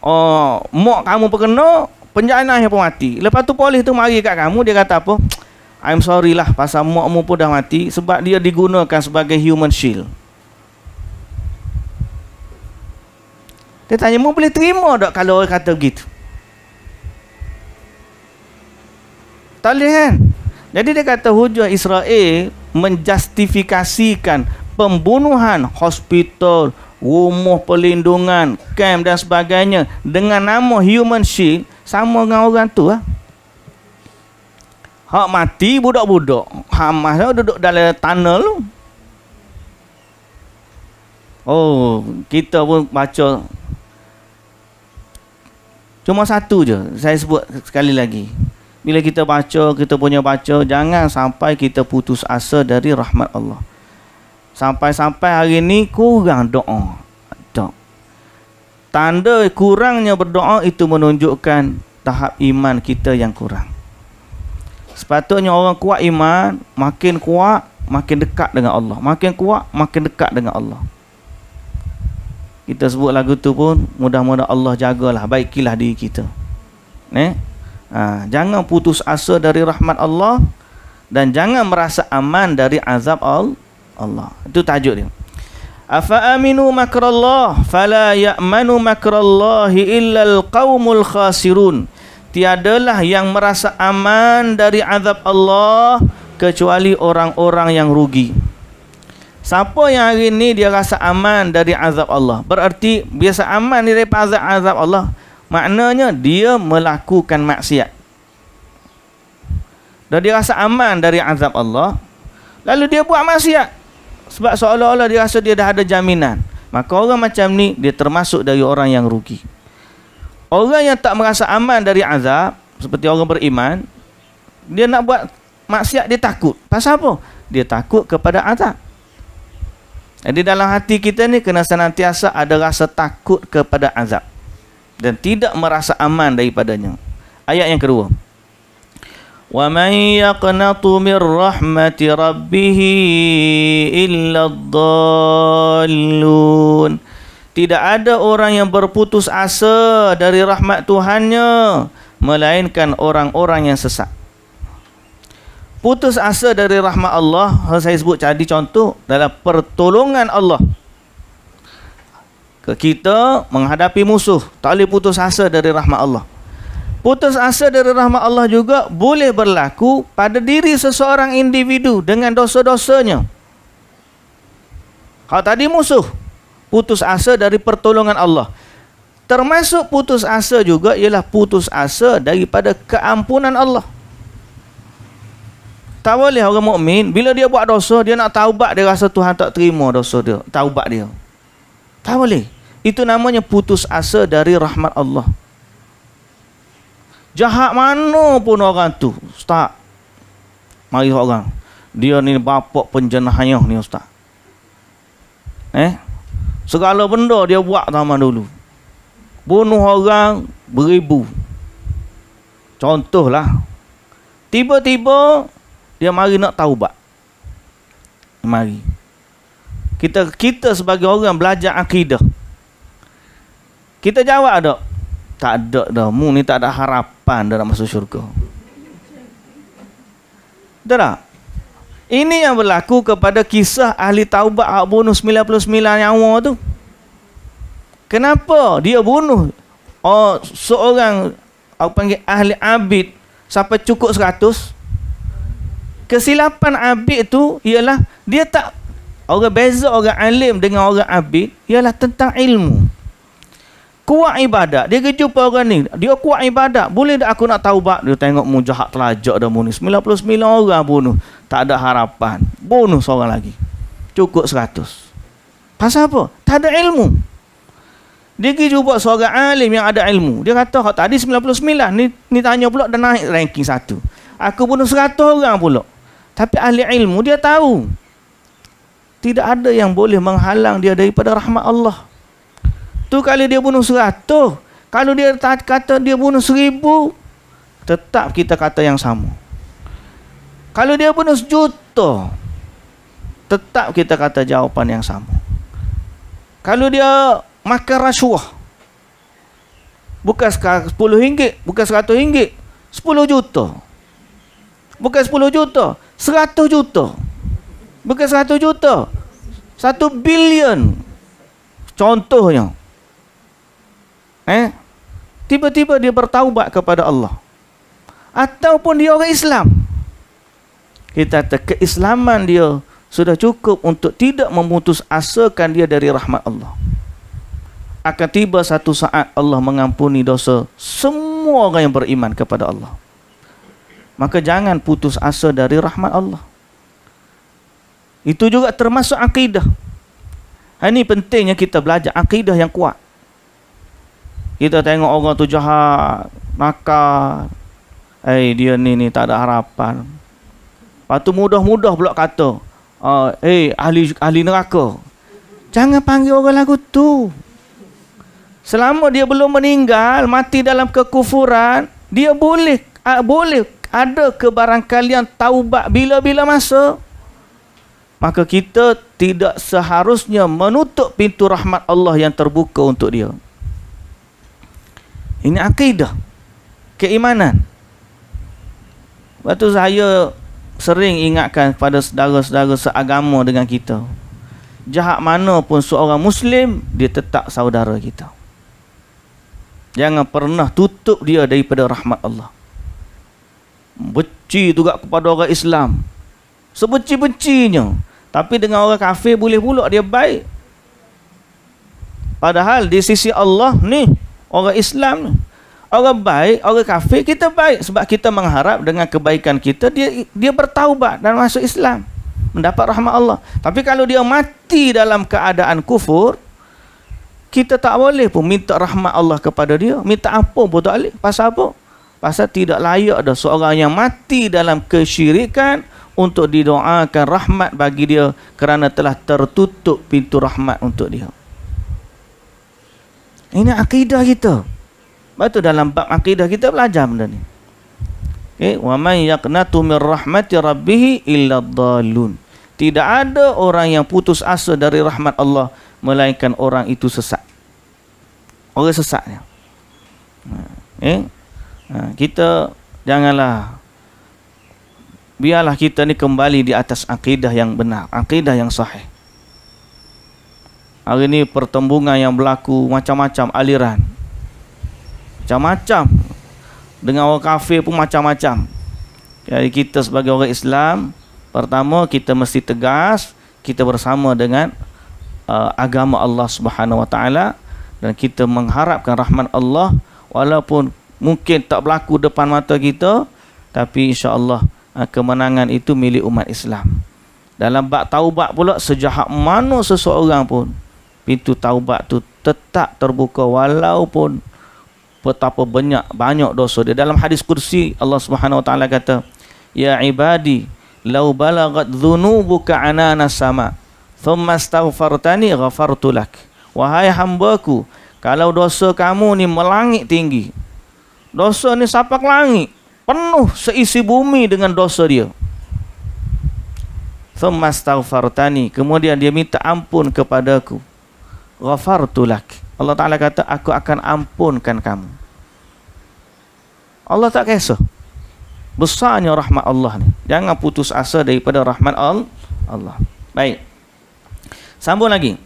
Oh, mak kamu perkena penjana yang pun mati lepas tu polis tu mari kat kamu dia kata apa [TSK] I'm sorry lah pasal makmu pun dah mati sebab dia digunakan sebagai human shield dia tanya mu boleh terima tak kalau orang kata begitu tak boleh kan jadi dia kata hujah Israel menjustifikasikan pembunuhan hospital rumah perlindungan, kem dan sebagainya dengan nama human shield sama dengan orang tu lah. Hak mati budak-budak. Hamas duduk dalam tunnel tu. Oh, kita pun baca cuma satu je. Saya sebut sekali lagi. Bila kita baca, kita punya baca, jangan sampai kita putus asa dari rahmat Allah. Sampai-sampai hari ini kurang doa. Tak. Tanda kurangnya berdoa itu menunjukkan tahap iman kita yang kurang. Sepatutnya orang kuat iman, makin kuat, makin dekat dengan Allah. Makin kuat, makin dekat dengan Allah. Kita sebut lagu tu pun, mudah mudah Allah jagalah, baikilah diri kita. Eh? Ha, jangan putus asa dari rahmat Allah dan jangan merasa aman dari azab Allah. Allah. Itu tajuk dia. Afa aminu makrallah fala ya'manu makrallah illa alqaumul khasirun. Tiadalah yang merasa aman dari azab Allah kecuali orang-orang yang rugi. Siapa yang hari ini dia rasa aman dari azab Allah? Bererti biasa aman dari azab azab Allah. Maknanya dia melakukan maksiat. Dan dia rasa aman dari azab Allah. Lalu dia buat maksiat sebab seolah-olah dia rasa dia dah ada jaminan. Maka orang macam ni dia termasuk dari orang yang rugi. Orang yang tak merasa aman dari azab seperti orang beriman, dia nak buat maksiat dia takut. Pasal apa? Dia takut kepada azab. Jadi dalam hati kita ni kena senantiasa ada rasa takut kepada azab dan tidak merasa aman daripadanya. Ayat yang kedua. ومن يقنط من رحمة ربه إلا الضالون Tidak ada orang yang berputus asa dari rahmat Tuhannya melainkan orang-orang yang sesat. Putus asa dari rahmat Allah, saya sebut tadi contoh dalam pertolongan Allah. Kita menghadapi musuh, tak boleh putus asa dari rahmat Allah. Putus asa dari rahmat Allah juga boleh berlaku pada diri seseorang individu dengan dosa-dosanya. Kalau tadi musuh, putus asa dari pertolongan Allah. Termasuk putus asa juga ialah putus asa daripada keampunan Allah. Tak boleh orang mukmin bila dia buat dosa, dia nak taubat, dia rasa Tuhan tak terima dosa dia, taubat dia. Tak boleh. Itu namanya putus asa dari rahmat Allah. Jahat mana pun orang tu, ustaz. Mari orang. Dia ni bapak penjenahnya ni ustaz. Eh? Segala benda dia buat zaman dulu. Bunuh orang beribu. Contohlah. Tiba-tiba dia mari nak taubat. Mari. Kita kita sebagai orang belajar akidah. Kita jawab tak? tak ada dah. Mu ni tak ada harapan dalam masuk syurga. Betul tak? Ini yang berlaku kepada kisah ahli taubat hak bunuh 99 nyawa tu. Kenapa dia bunuh oh, seorang aku panggil ahli abid sampai cukup 100? Kesilapan abid tu ialah dia tak orang beza orang alim dengan orang abid ialah tentang ilmu kuat ibadat. Dia pergi jumpa orang ni. Dia kuat ibadat. Boleh tak aku nak taubat? Dia tengok mu jahat telajak dah bunuh. 99 orang bunuh. Tak ada harapan. Bunuh seorang lagi. Cukup 100. Pasal apa? Tak ada ilmu. Dia pergi jumpa seorang alim yang ada ilmu. Dia kata, kalau tadi 99, ni, ni tanya pula, dah naik ranking satu. Aku bunuh 100 orang pula. Tapi ahli ilmu dia tahu. Tidak ada yang boleh menghalang dia daripada rahmat Allah. Tu kalau dia bunuh seratus. Kalau dia tak kata dia bunuh seribu. Tetap kita kata yang sama. Kalau dia bunuh sejuta. Tetap kita kata jawapan yang sama. Kalau dia makan rasuah. Bukan sepuluh ringgit. Bukan seratus ringgit. Sepuluh juta. Bukan sepuluh juta. Seratus juta. Bukan seratus juta. Satu bilion. Contohnya. Eh? Tiba-tiba dia bertaubat kepada Allah. Ataupun dia orang Islam. Kita kata keislaman dia sudah cukup untuk tidak memutus asakan dia dari rahmat Allah. Akan tiba satu saat Allah mengampuni dosa semua orang yang beriman kepada Allah. Maka jangan putus asa dari rahmat Allah. Itu juga termasuk akidah. Ha, ini pentingnya kita belajar akidah yang kuat. Kita tengok orang tu jahat, nakal. Eh dia ni ni tak ada harapan. Patu mudah-mudah pula kata, ah, eh uh, hey, ahli ahli neraka. Jangan panggil orang lagu tu. Selama dia belum meninggal, mati dalam kekufuran, dia boleh uh, boleh ada kebarangkalian taubat bila-bila masa. Maka kita tidak seharusnya menutup pintu rahmat Allah yang terbuka untuk dia. Ini akidah Keimanan Lepas tu saya sering ingatkan pada saudara-saudara seagama dengan kita Jahat mana pun seorang Muslim Dia tetap saudara kita Jangan pernah tutup dia daripada rahmat Allah Benci juga kepada orang Islam sebenci becinya Tapi dengan orang kafir boleh pula dia baik Padahal di sisi Allah ni orang Islam ni. Orang baik, orang kafir kita baik sebab kita mengharap dengan kebaikan kita dia dia bertaubat dan masuk Islam, mendapat rahmat Allah. Tapi kalau dia mati dalam keadaan kufur, kita tak boleh pun minta rahmat Allah kepada dia. Minta apa pun tak boleh. Pasal apa? Pasal tidak layak ada seorang yang mati dalam kesyirikan untuk didoakan rahmat bagi dia kerana telah tertutup pintu rahmat untuk dia. Ini akidah kita. Batu dalam bab akidah kita belajar benda ni. Okey, wa man yaqnatu min rahmati rabbih illa dhalun. Tidak ada orang yang putus asa dari rahmat Allah melainkan orang itu sesat. Orang sesatnya. Okey. Ha, eh? ha, kita janganlah biarlah kita ni kembali di atas akidah yang benar, akidah yang sahih. Hari ini pertembungan yang berlaku macam-macam aliran. Macam-macam. Dengan orang kafir pun macam-macam. Jadi kita sebagai orang Islam, pertama kita mesti tegas, kita bersama dengan uh, agama Allah Subhanahu Wa Taala dan kita mengharapkan rahmat Allah walaupun mungkin tak berlaku depan mata kita tapi insya-Allah uh, kemenangan itu milik umat Islam. Dalam bab taubat pula sejahat mana seseorang pun pintu taubat tu tetap terbuka walaupun betapa banyak banyak dosa dia dalam hadis kursi Allah Subhanahu wa taala kata ya ibadi law balagat dhunubuka anana sama thumma astaghfartani ghafartu lak wahai hambaku kalau dosa kamu ni melangit tinggi dosa ni sapak langit penuh seisi bumi dengan dosa dia thumma astaghfartani kemudian dia minta ampun kepadaku ghafartu lak. Allah Ta'ala kata, aku akan ampunkan kamu. Allah tak kisah. Besarnya rahmat Allah ni. Jangan putus asa daripada rahmat Allah. Baik. Sambung lagi.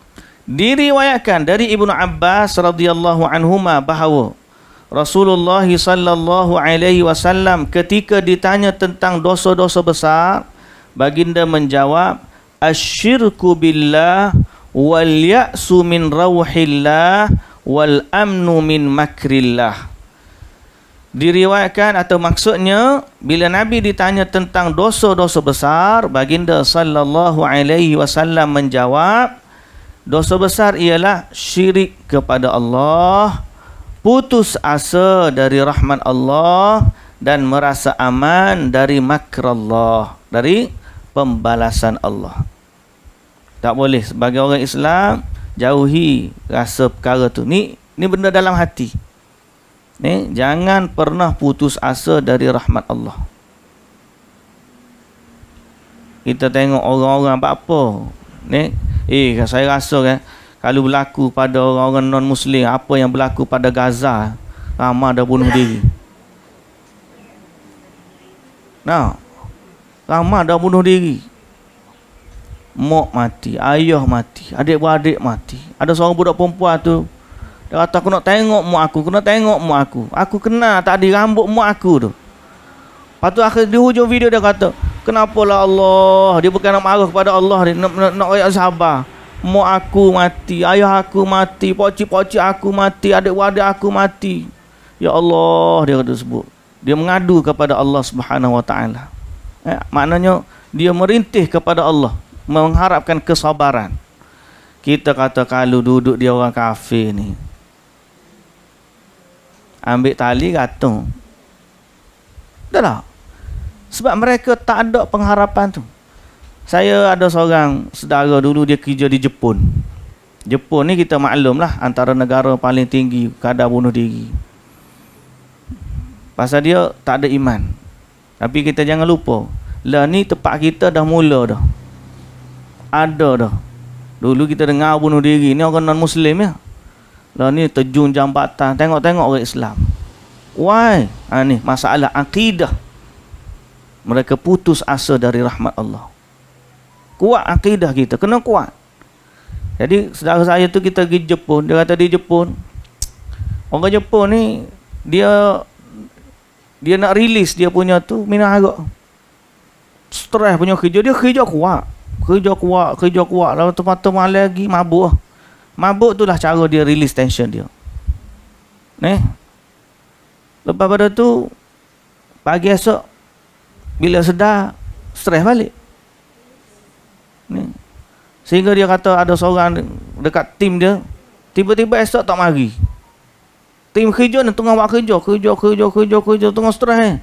Diriwayatkan dari Ibnu Abbas radhiyallahu anhuma bahawa Rasulullah sallallahu alaihi wasallam ketika ditanya tentang dosa-dosa besar, baginda menjawab, "Asyirku billah wal ya'su min rawhillah wal amnu min makrillah diriwayatkan atau maksudnya bila nabi ditanya tentang dosa-dosa besar baginda sallallahu alaihi wasallam menjawab dosa besar ialah syirik kepada Allah putus asa dari rahmat Allah dan merasa aman dari makrullah dari pembalasan Allah tak boleh sebagai orang Islam jauhi rasa perkara tu. Ni ni benda dalam hati. Ni jangan pernah putus asa dari rahmat Allah. Kita tengok orang-orang apa apa. Ni eh saya rasa kan kalau berlaku pada orang-orang non muslim apa yang berlaku pada Gaza ramai dah bunuh diri. Nah. Ramai dah bunuh diri. Mak mati, ayah mati, adik-beradik mati. Ada seorang budak perempuan tu dia kata aku nak tengok mak aku, kena tengok mak aku. Aku kena, tak ada rambut mak aku tu. Lepas tu akhir di hujung video dia kata, kenapa lah Allah, dia bukan nak marah kepada Allah, dia nak nak, nak ayah sabar. Mak aku mati, ayah aku mati, pocik-pocik aku mati, adik-beradik aku mati." Ya Allah, dia kata sebut. Dia mengadu kepada Allah Subhanahu Wa Taala. Eh, maknanya dia merintih kepada Allah mengharapkan kesabaran. Kita kata kalau duduk dia orang kafir ni. Ambil tali gantung. Dah tak? Lah. Sebab mereka tak ada pengharapan tu. Saya ada seorang saudara dulu dia kerja di Jepun. Jepun ni kita maklum lah antara negara paling tinggi kadar bunuh diri. Pasal dia tak ada iman. Tapi kita jangan lupa, lah ni tempat kita dah mula dah ada dah dulu kita dengar bunuh diri ni orang non muslim ya lah ni terjun jambatan tengok-tengok orang Islam why ha, ni masalah akidah mereka putus asa dari rahmat Allah kuat akidah kita kena kuat jadi saudara saya tu kita pergi Jepun dia kata di Jepun orang Jepun ni dia dia nak release dia punya tu minah agak stres punya kerja dia kerja kuat Kerja kuat, kerja kuat. Lalu tempat malam lagi mabuk. Mabuk tu itulah cara dia release tension dia. Ni. Lepas pada tu pagi esok bila sedar stres balik. Ni. Sehingga dia kata ada seorang dekat tim dia tiba-tiba esok tak mari. Tim kerja ni tengah buat kerja, kerja, kerja, kerja, kerja, tengah stres. Eh.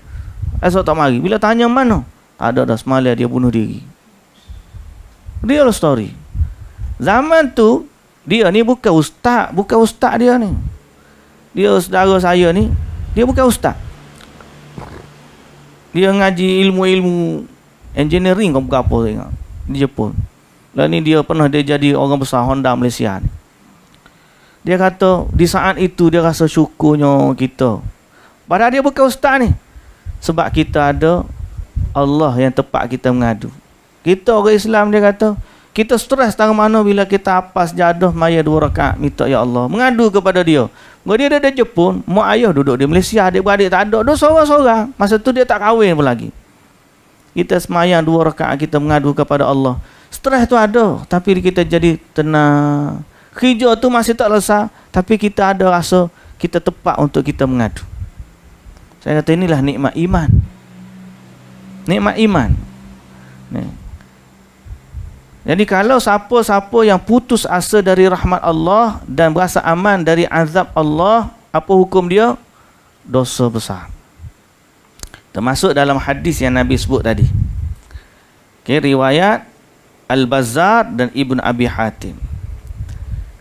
Esok tak mari. Bila tanya mana? Tak ada dah semalam dia bunuh diri. Real story. Zaman tu dia ni bukan ustaz, bukan ustaz dia ni. Dia saudara saya ni, dia bukan ustaz. Dia ngaji ilmu-ilmu engineering kau apa tengok di Jepun. Dan ni dia pernah dia jadi orang besar Honda Malaysia ni. Dia kata di saat itu dia rasa syukurnya kita. Padahal dia bukan ustaz ni. Sebab kita ada Allah yang tepat kita mengadu. Kita orang Islam dia kata, kita stres tangan mana bila kita apas jadah maya dua rakaat minta ya Allah mengadu kepada dia. Kalau dia ada di Jepun, mak ayah duduk di Malaysia, adik-beradik tak ada, dia seorang-seorang. Masa tu dia tak kahwin pun lagi. Kita semayang dua rakaat kita mengadu kepada Allah. Stres tu ada, tapi kita jadi tenang. Kerja tu masih tak lesa, tapi kita ada rasa kita tepat untuk kita mengadu. Saya kata inilah nikmat iman. Nikmat iman. Nih. Jadi kalau siapa-siapa yang putus asa dari rahmat Allah dan berasa aman dari azab Allah, apa hukum dia? Dosa besar. Termasuk dalam hadis yang Nabi sebut tadi. Okay, riwayat Al-Bazzar dan Ibn Abi Hatim.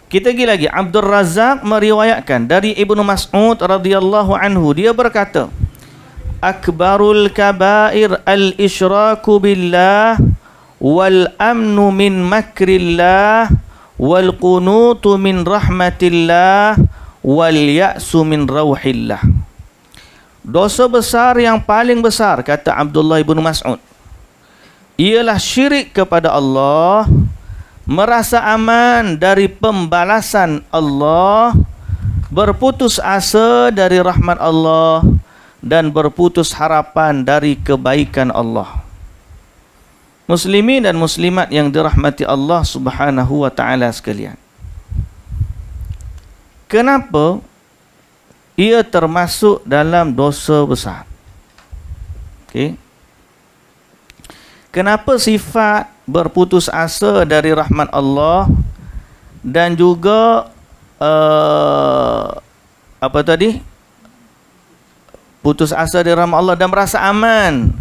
Kita pergi lagi. Abdul Razak meriwayatkan dari Ibnu Mas'ud radhiyallahu anhu. Dia berkata, Akbarul kabair al-ishraku billah wal amnu min makrillah wal qunutu min rahmatillah wal ya'su min rauhillah dosa besar yang paling besar kata Abdullah bin Mas'ud ialah syirik kepada Allah merasa aman dari pembalasan Allah berputus asa dari rahmat Allah dan berputus harapan dari kebaikan Allah muslimin dan muslimat yang dirahmati Allah Subhanahu wa taala sekalian. Kenapa ia termasuk dalam dosa besar? Okey. Kenapa sifat berputus asa dari rahmat Allah dan juga uh, apa tadi? Putus asa dari rahmat Allah dan merasa aman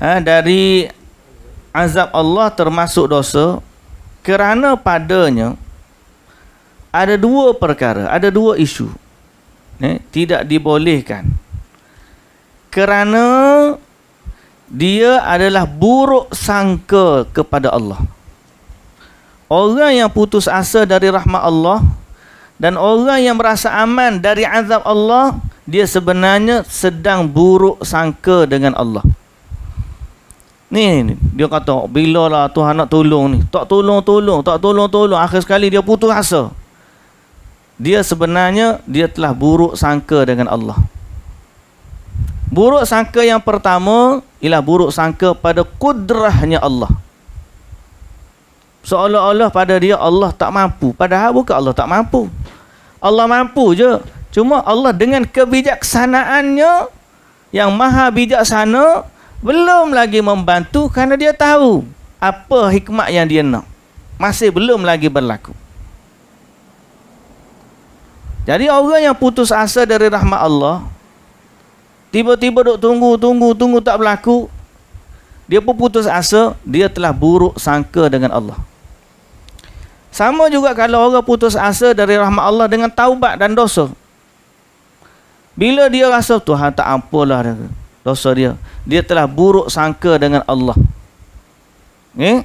ha, dari azab Allah termasuk dosa kerana padanya ada dua perkara, ada dua isu. Eh, tidak dibolehkan. Kerana dia adalah buruk sangka kepada Allah. Orang yang putus asa dari rahmat Allah dan orang yang merasa aman dari azab Allah, dia sebenarnya sedang buruk sangka dengan Allah. Ni, dia kata, bila lah Tuhan nak tolong ni. Tak tolong, tolong. Tak tolong, tolong. Akhir sekali dia putus asa. Dia sebenarnya, dia telah buruk sangka dengan Allah. Buruk sangka yang pertama, ialah buruk sangka pada kudrahnya Allah. Seolah-olah pada dia Allah tak mampu. Padahal bukan Allah tak mampu. Allah mampu je. Cuma Allah dengan kebijaksanaannya yang maha bijaksana, belum lagi membantu kerana dia tahu apa hikmah yang dia nak masih belum lagi berlaku jadi orang yang putus asa dari rahmat Allah tiba-tiba duk tunggu tunggu tunggu tak berlaku dia pun putus asa dia telah buruk sangka dengan Allah sama juga kalau orang putus asa dari rahmat Allah dengan taubat dan dosa bila dia rasa Tuhan tak ampunlah dia dosa dia. Dia telah buruk sangka dengan Allah. Eh?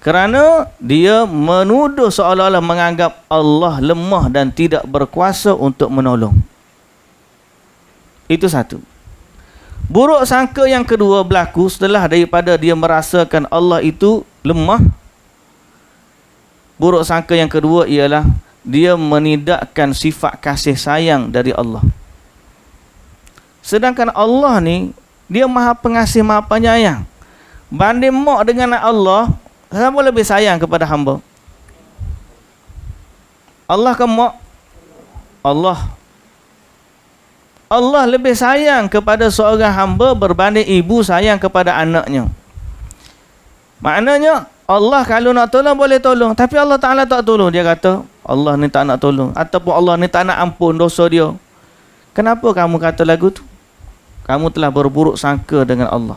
Kerana dia menuduh seolah-olah menganggap Allah lemah dan tidak berkuasa untuk menolong. Itu satu. Buruk sangka yang kedua berlaku setelah daripada dia merasakan Allah itu lemah. Buruk sangka yang kedua ialah dia menidakkan sifat kasih sayang dari Allah. Sedangkan Allah ni dia Maha Pengasih Maha Penyayang. Banding mak dengan Allah, siapa lebih sayang kepada hamba? Allah ke mak? Allah. Allah lebih sayang kepada seorang hamba berbanding ibu sayang kepada anaknya. Maknanya Allah kalau nak tolong boleh tolong tapi Allah Taala tak tolong dia kata Allah ni tak nak tolong ataupun Allah ni tak nak ampun dosa dia. Kenapa kamu kata lagu tu? kamu telah berburuk sangka dengan Allah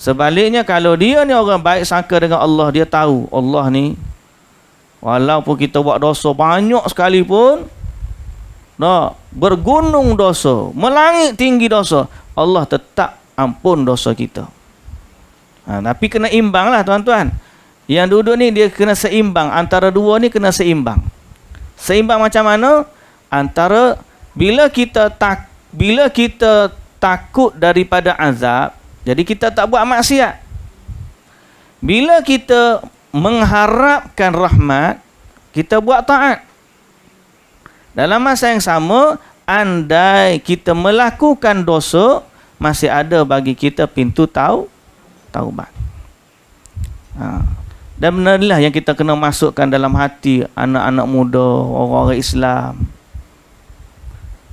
sebaliknya kalau dia ni orang baik sangka dengan Allah dia tahu Allah ni walaupun kita buat dosa banyak sekalipun no, bergunung dosa melangit tinggi dosa Allah tetap ampun dosa kita ha, tapi kena imbang lah tuan-tuan yang duduk ni dia kena seimbang antara dua ni kena seimbang seimbang macam mana antara bila kita tak bila kita takut daripada azab, jadi kita tak buat maksiat. Bila kita mengharapkan rahmat, kita buat taat. Dalam masa yang sama, andai kita melakukan dosa, masih ada bagi kita pintu tahu taubat. Ha. Dan benar lah yang kita kena masukkan dalam hati anak-anak muda, orang-orang Islam.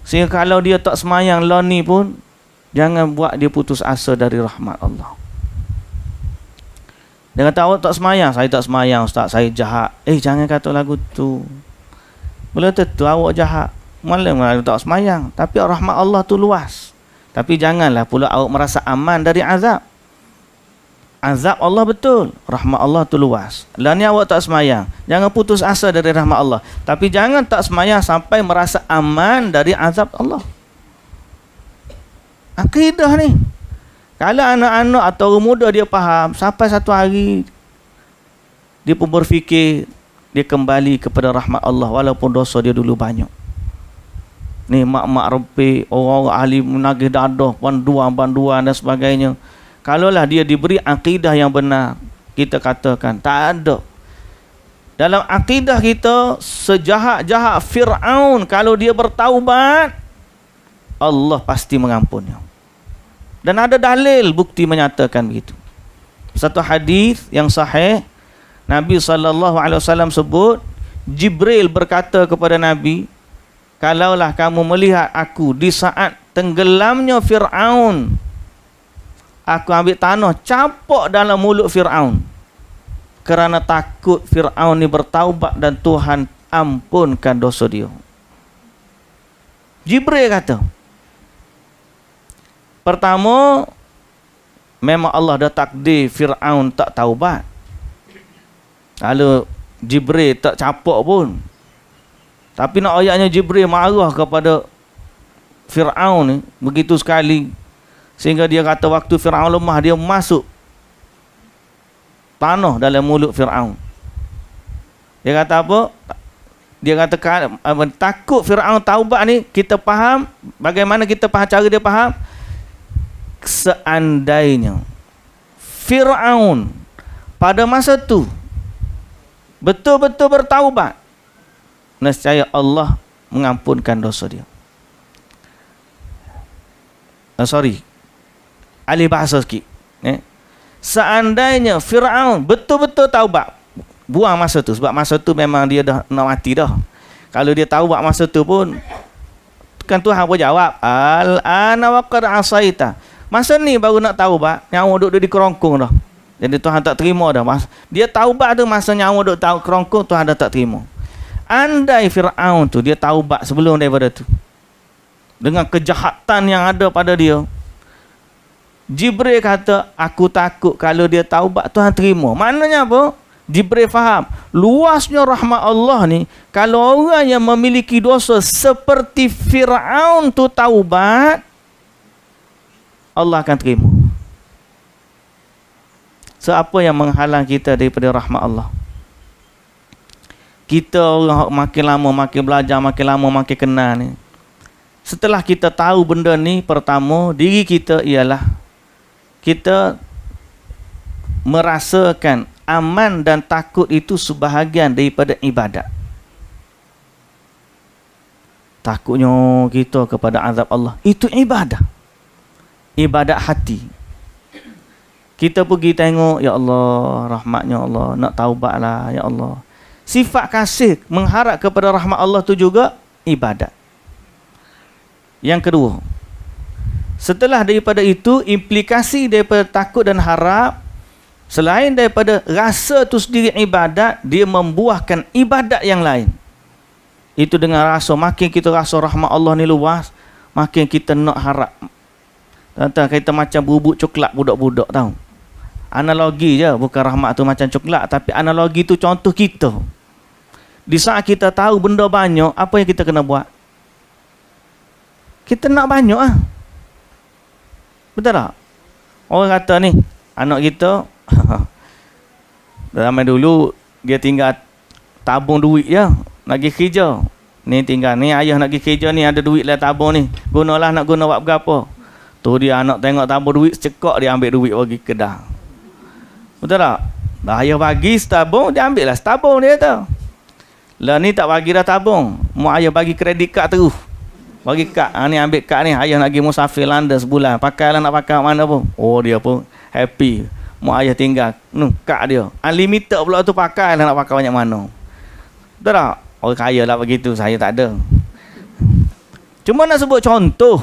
Sehingga kalau dia tak semayang lah ni pun Jangan buat dia putus asa dari rahmat Allah Dia kata awak tak semayang Saya tak semayang ustaz Saya jahat Eh jangan kata lagu tu Boleh tentu awak jahat Malam malam tak semayang Tapi rahmat Allah tu luas Tapi janganlah pula awak merasa aman dari azab azab Allah betul. Rahmat Allah tu luas. Lani awak tak semayang. Jangan putus asa dari rahmat Allah. Tapi jangan tak semayang sampai merasa aman dari azab Allah. Akidah ni. Kalau anak-anak atau orang muda dia faham, sampai satu hari dia pun berfikir, dia kembali kepada rahmat Allah walaupun dosa dia dulu banyak. Ni mak-mak rempik, orang-orang ahli menagih dadah, panduan-panduan dan sebagainya kalaulah dia diberi akidah yang benar kita katakan tak ada dalam akidah kita sejahat-jahat Fir'aun kalau dia bertaubat Allah pasti mengampunnya dan ada dalil bukti menyatakan begitu satu hadis yang sahih Nabi SAW sebut Jibril berkata kepada Nabi kalaulah kamu melihat aku di saat tenggelamnya Fir'aun aku ambil tanah campak dalam mulut Firaun kerana takut Firaun ni bertaubat dan Tuhan ampunkan dosa dia. Jibril kata. Pertama memang Allah dah takdir Firaun tak taubat. Lalu Jibril tak capok pun. Tapi nak ayatnya Jibril marah kepada Firaun ni begitu sekali Sehingga dia kata waktu Fir'aun lemah dia masuk panah dalam mulut Fir'aun. Dia kata apa? Dia kata takut Fir'aun taubat ni kita faham bagaimana kita faham cara dia faham. Seandainya Fir'aun pada masa tu betul-betul bertaubat. Nescaya Allah mengampunkan dosa dia. Nah, eh, sorry, alih bahasa sikit. Eh? Seandainya Fir'aun betul-betul taubat, buang masa tu. Sebab masa tu memang dia dah nak mati dah. Kalau dia tahu, taubat masa tu pun, kan Tuhan pun jawab, Al-ana waqad asaita. Masa ni baru nak taubat, nyawa duduk di kerongkong dah. Jadi Tuhan tak terima dah. Mas dia taubat tu masa nyawa duduk tahu kerongkong, Tuhan dah tak terima. Andai Fir'aun tu, dia tahu, taubat sebelum daripada tu. Dengan kejahatan yang ada pada dia, Jibril kata, aku takut kalau dia taubat, Tuhan terima. Maknanya apa? Jibril faham. Luasnya rahmat Allah ni, kalau orang yang memiliki dosa seperti Fir'aun tu taubat, Allah akan terima. So, apa yang menghalang kita daripada rahmat Allah? Kita orang makin lama, makin belajar, makin lama, makin kenal ni. Setelah kita tahu benda ni, pertama, diri kita ialah kita merasakan aman dan takut itu sebahagian daripada ibadat. Takutnya kita kepada azab Allah. Itu ibadat. Ibadat hati. Kita pergi tengok, Ya Allah, rahmatnya Allah, nak taubatlah, Ya Allah. Sifat kasih, mengharap kepada rahmat Allah tu juga ibadat. Yang kedua, Setelah daripada itu, implikasi daripada takut dan harap, selain daripada rasa itu sendiri ibadat, dia membuahkan ibadat yang lain. Itu dengan rasa, makin kita rasa rahmat Allah ni luas, makin kita nak harap. tentang tuan kita macam bubuk coklat budak-budak tau. Analogi je, bukan rahmat tu macam coklat, tapi analogi tu contoh kita. Di saat kita tahu benda banyak, apa yang kita kena buat? Kita nak banyak lah. Ha? Betul tak? Orang kata ni, anak kita zaman [LAUGHS] dulu dia tinggal tabung duit ya, nak pergi kerja. Ni tinggal ni ayah nak pergi kerja ni ada duit lah tabung ni. Gunalah nak guna buat apa. Tu dia anak tengok tabung duit cekok dia ambil duit bagi kedah. Betul tak? Dah ayah bagi tabung dia ambil lah tabung dia tu. Lah ni tak bagi dah tabung. Mu ayah bagi kredit kad terus bagi kak ha, ni ambil kak ni ayah nak pergi musafir London sebulan pakai lah nak pakai mana pun oh dia pun happy mau ayah tinggal nu kak dia unlimited pula tu pakai lah nak pakai banyak mana betul tak orang kaya lah begitu saya tak ada cuma nak sebut contoh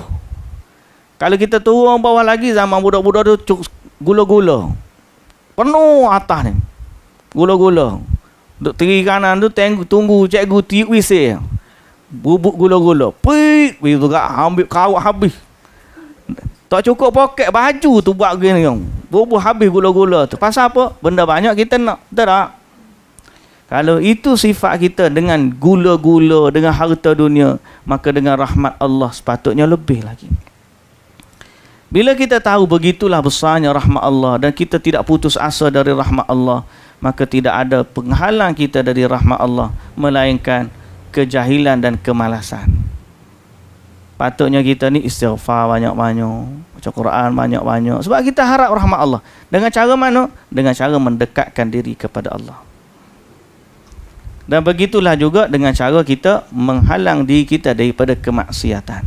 kalau kita turun bawah lagi zaman budak-budak tu cuk, gula-gula penuh atas ni gula-gula duduk teri kanan tu tunggu cikgu tiup wisir bubuk gula-gula. Pik, pik tu kak, ambil kawat habis. Tak cukup poket baju tu buat gini. Bubuk habis gula-gula tu. Pasal apa? Benda banyak kita nak. Betul tak? Kalau itu sifat kita dengan gula-gula, dengan harta dunia, maka dengan rahmat Allah sepatutnya lebih lagi. Bila kita tahu begitulah besarnya rahmat Allah dan kita tidak putus asa dari rahmat Allah, maka tidak ada penghalang kita dari rahmat Allah. Melainkan kejahilan dan kemalasan. Patutnya kita ni istighfar banyak-banyak, baca Quran banyak-banyak sebab kita harap rahmat Allah. Dengan cara mana? Dengan cara mendekatkan diri kepada Allah. Dan begitulah juga dengan cara kita menghalang diri kita daripada kemaksiatan.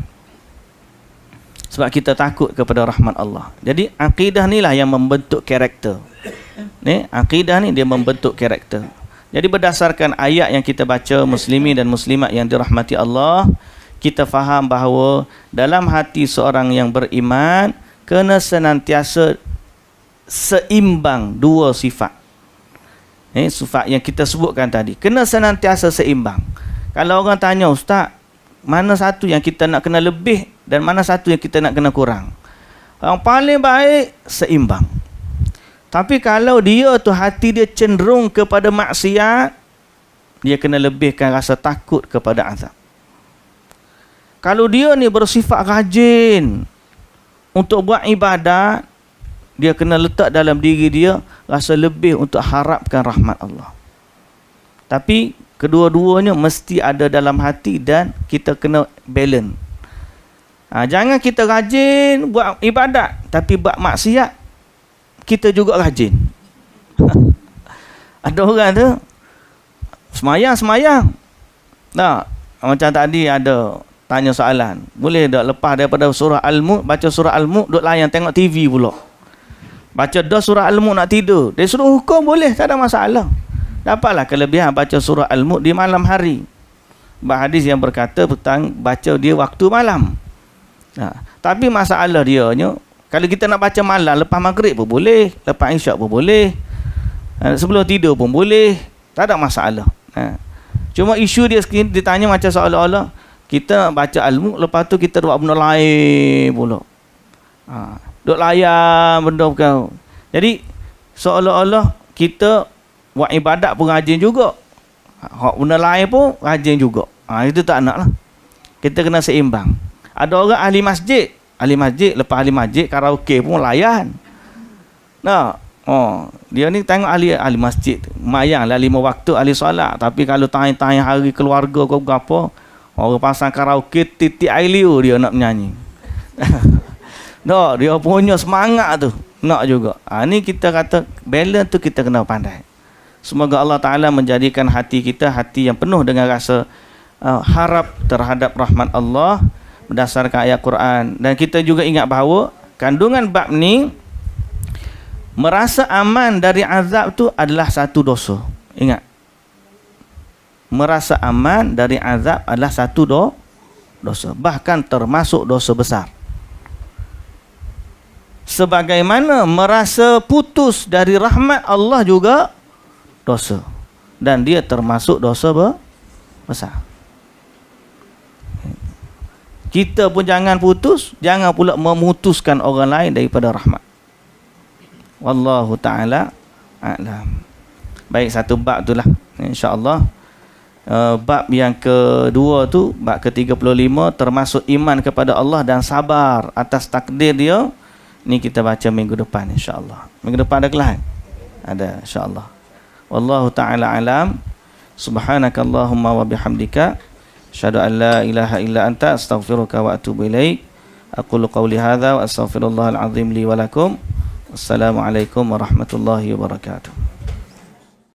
Sebab kita takut kepada rahmat Allah. Jadi akidah ni lah yang membentuk karakter. Ni, akidah ni dia membentuk karakter. Jadi berdasarkan ayat yang kita baca muslimin dan muslimat yang dirahmati Allah, kita faham bahawa dalam hati seorang yang beriman kena senantiasa seimbang dua sifat. Eh, sifat yang kita sebutkan tadi. Kena senantiasa seimbang. Kalau orang tanya, Ustaz, mana satu yang kita nak kena lebih dan mana satu yang kita nak kena kurang? Yang paling baik, seimbang. Tapi kalau dia tu hati dia cenderung kepada maksiat, dia kena lebihkan rasa takut kepada azab. Kalau dia ni bersifat rajin untuk buat ibadat, dia kena letak dalam diri dia rasa lebih untuk harapkan rahmat Allah. Tapi kedua-duanya mesti ada dalam hati dan kita kena balance. Ha, jangan kita rajin buat ibadat tapi buat maksiat kita juga rajin. [LAUGHS] ada orang tu semayang semayang. Tak nah, macam tadi ada tanya soalan. Boleh tak lepas daripada surah Al-Mulk baca surah Al-Mulk duduk layan tengok TV pula. Baca dah surah Al-Mulk nak tidur. Dia suruh hukum boleh tak ada masalah. Dapatlah kelebihan baca surah Al-Mulk di malam hari. Bah hadis yang berkata tentang baca dia waktu malam. Nah, tapi masalah dia kalau kita nak baca malam lepas maghrib pun boleh, lepas insya pun boleh. Eh, sebelum tidur pun boleh. Tak ada masalah. Eh. Cuma isu dia sekarang ditanya macam seolah-olah kita baca ilmu lepas tu kita buat benda lain pula. Ha, duk layan benda kau. Jadi seolah-olah kita buat ibadat pun rajin juga. Hak benda lain pun rajin juga. Ha, itu tak nak lah, Kita kena seimbang. Ada orang ahli masjid Ali masjid lepas Ali masjid karaoke pun layan nah oh dia ni tengok ahli ahli masjid mayang lah lima waktu ahli solat tapi kalau tanya-tanya hari keluarga kau ke apa orang pasang karaoke titik air dia nak menyanyi no [LAUGHS] dia punya semangat tu nak juga ha, ni kita kata balance tu kita kena pandai semoga Allah Ta'ala menjadikan hati kita hati yang penuh dengan rasa uh, harap terhadap rahmat Allah berdasarkan ayat Quran dan kita juga ingat bahawa kandungan bab ni merasa aman dari azab tu adalah satu dosa ingat merasa aman dari azab adalah satu do dosa bahkan termasuk dosa besar sebagaimana merasa putus dari rahmat Allah juga dosa dan dia termasuk dosa besar kita pun jangan putus jangan pula memutuskan orang lain daripada rahmat wallahu taala alam baik satu bab itulah insyaallah uh, bab yang kedua tu bab ke-35 termasuk iman kepada Allah dan sabar atas takdir dia ni kita baca minggu depan insyaallah minggu depan ada kelas ada insyaallah wallahu taala alam subhanakallahumma wa bihamdika Asyhadu an la ilaha illa anta astaghfiruka wa atubu ilaik. Aqulu qawli hadha wa astaghfirullahal li wa lakum. Assalamualaikum warahmatullahi wabarakatuh.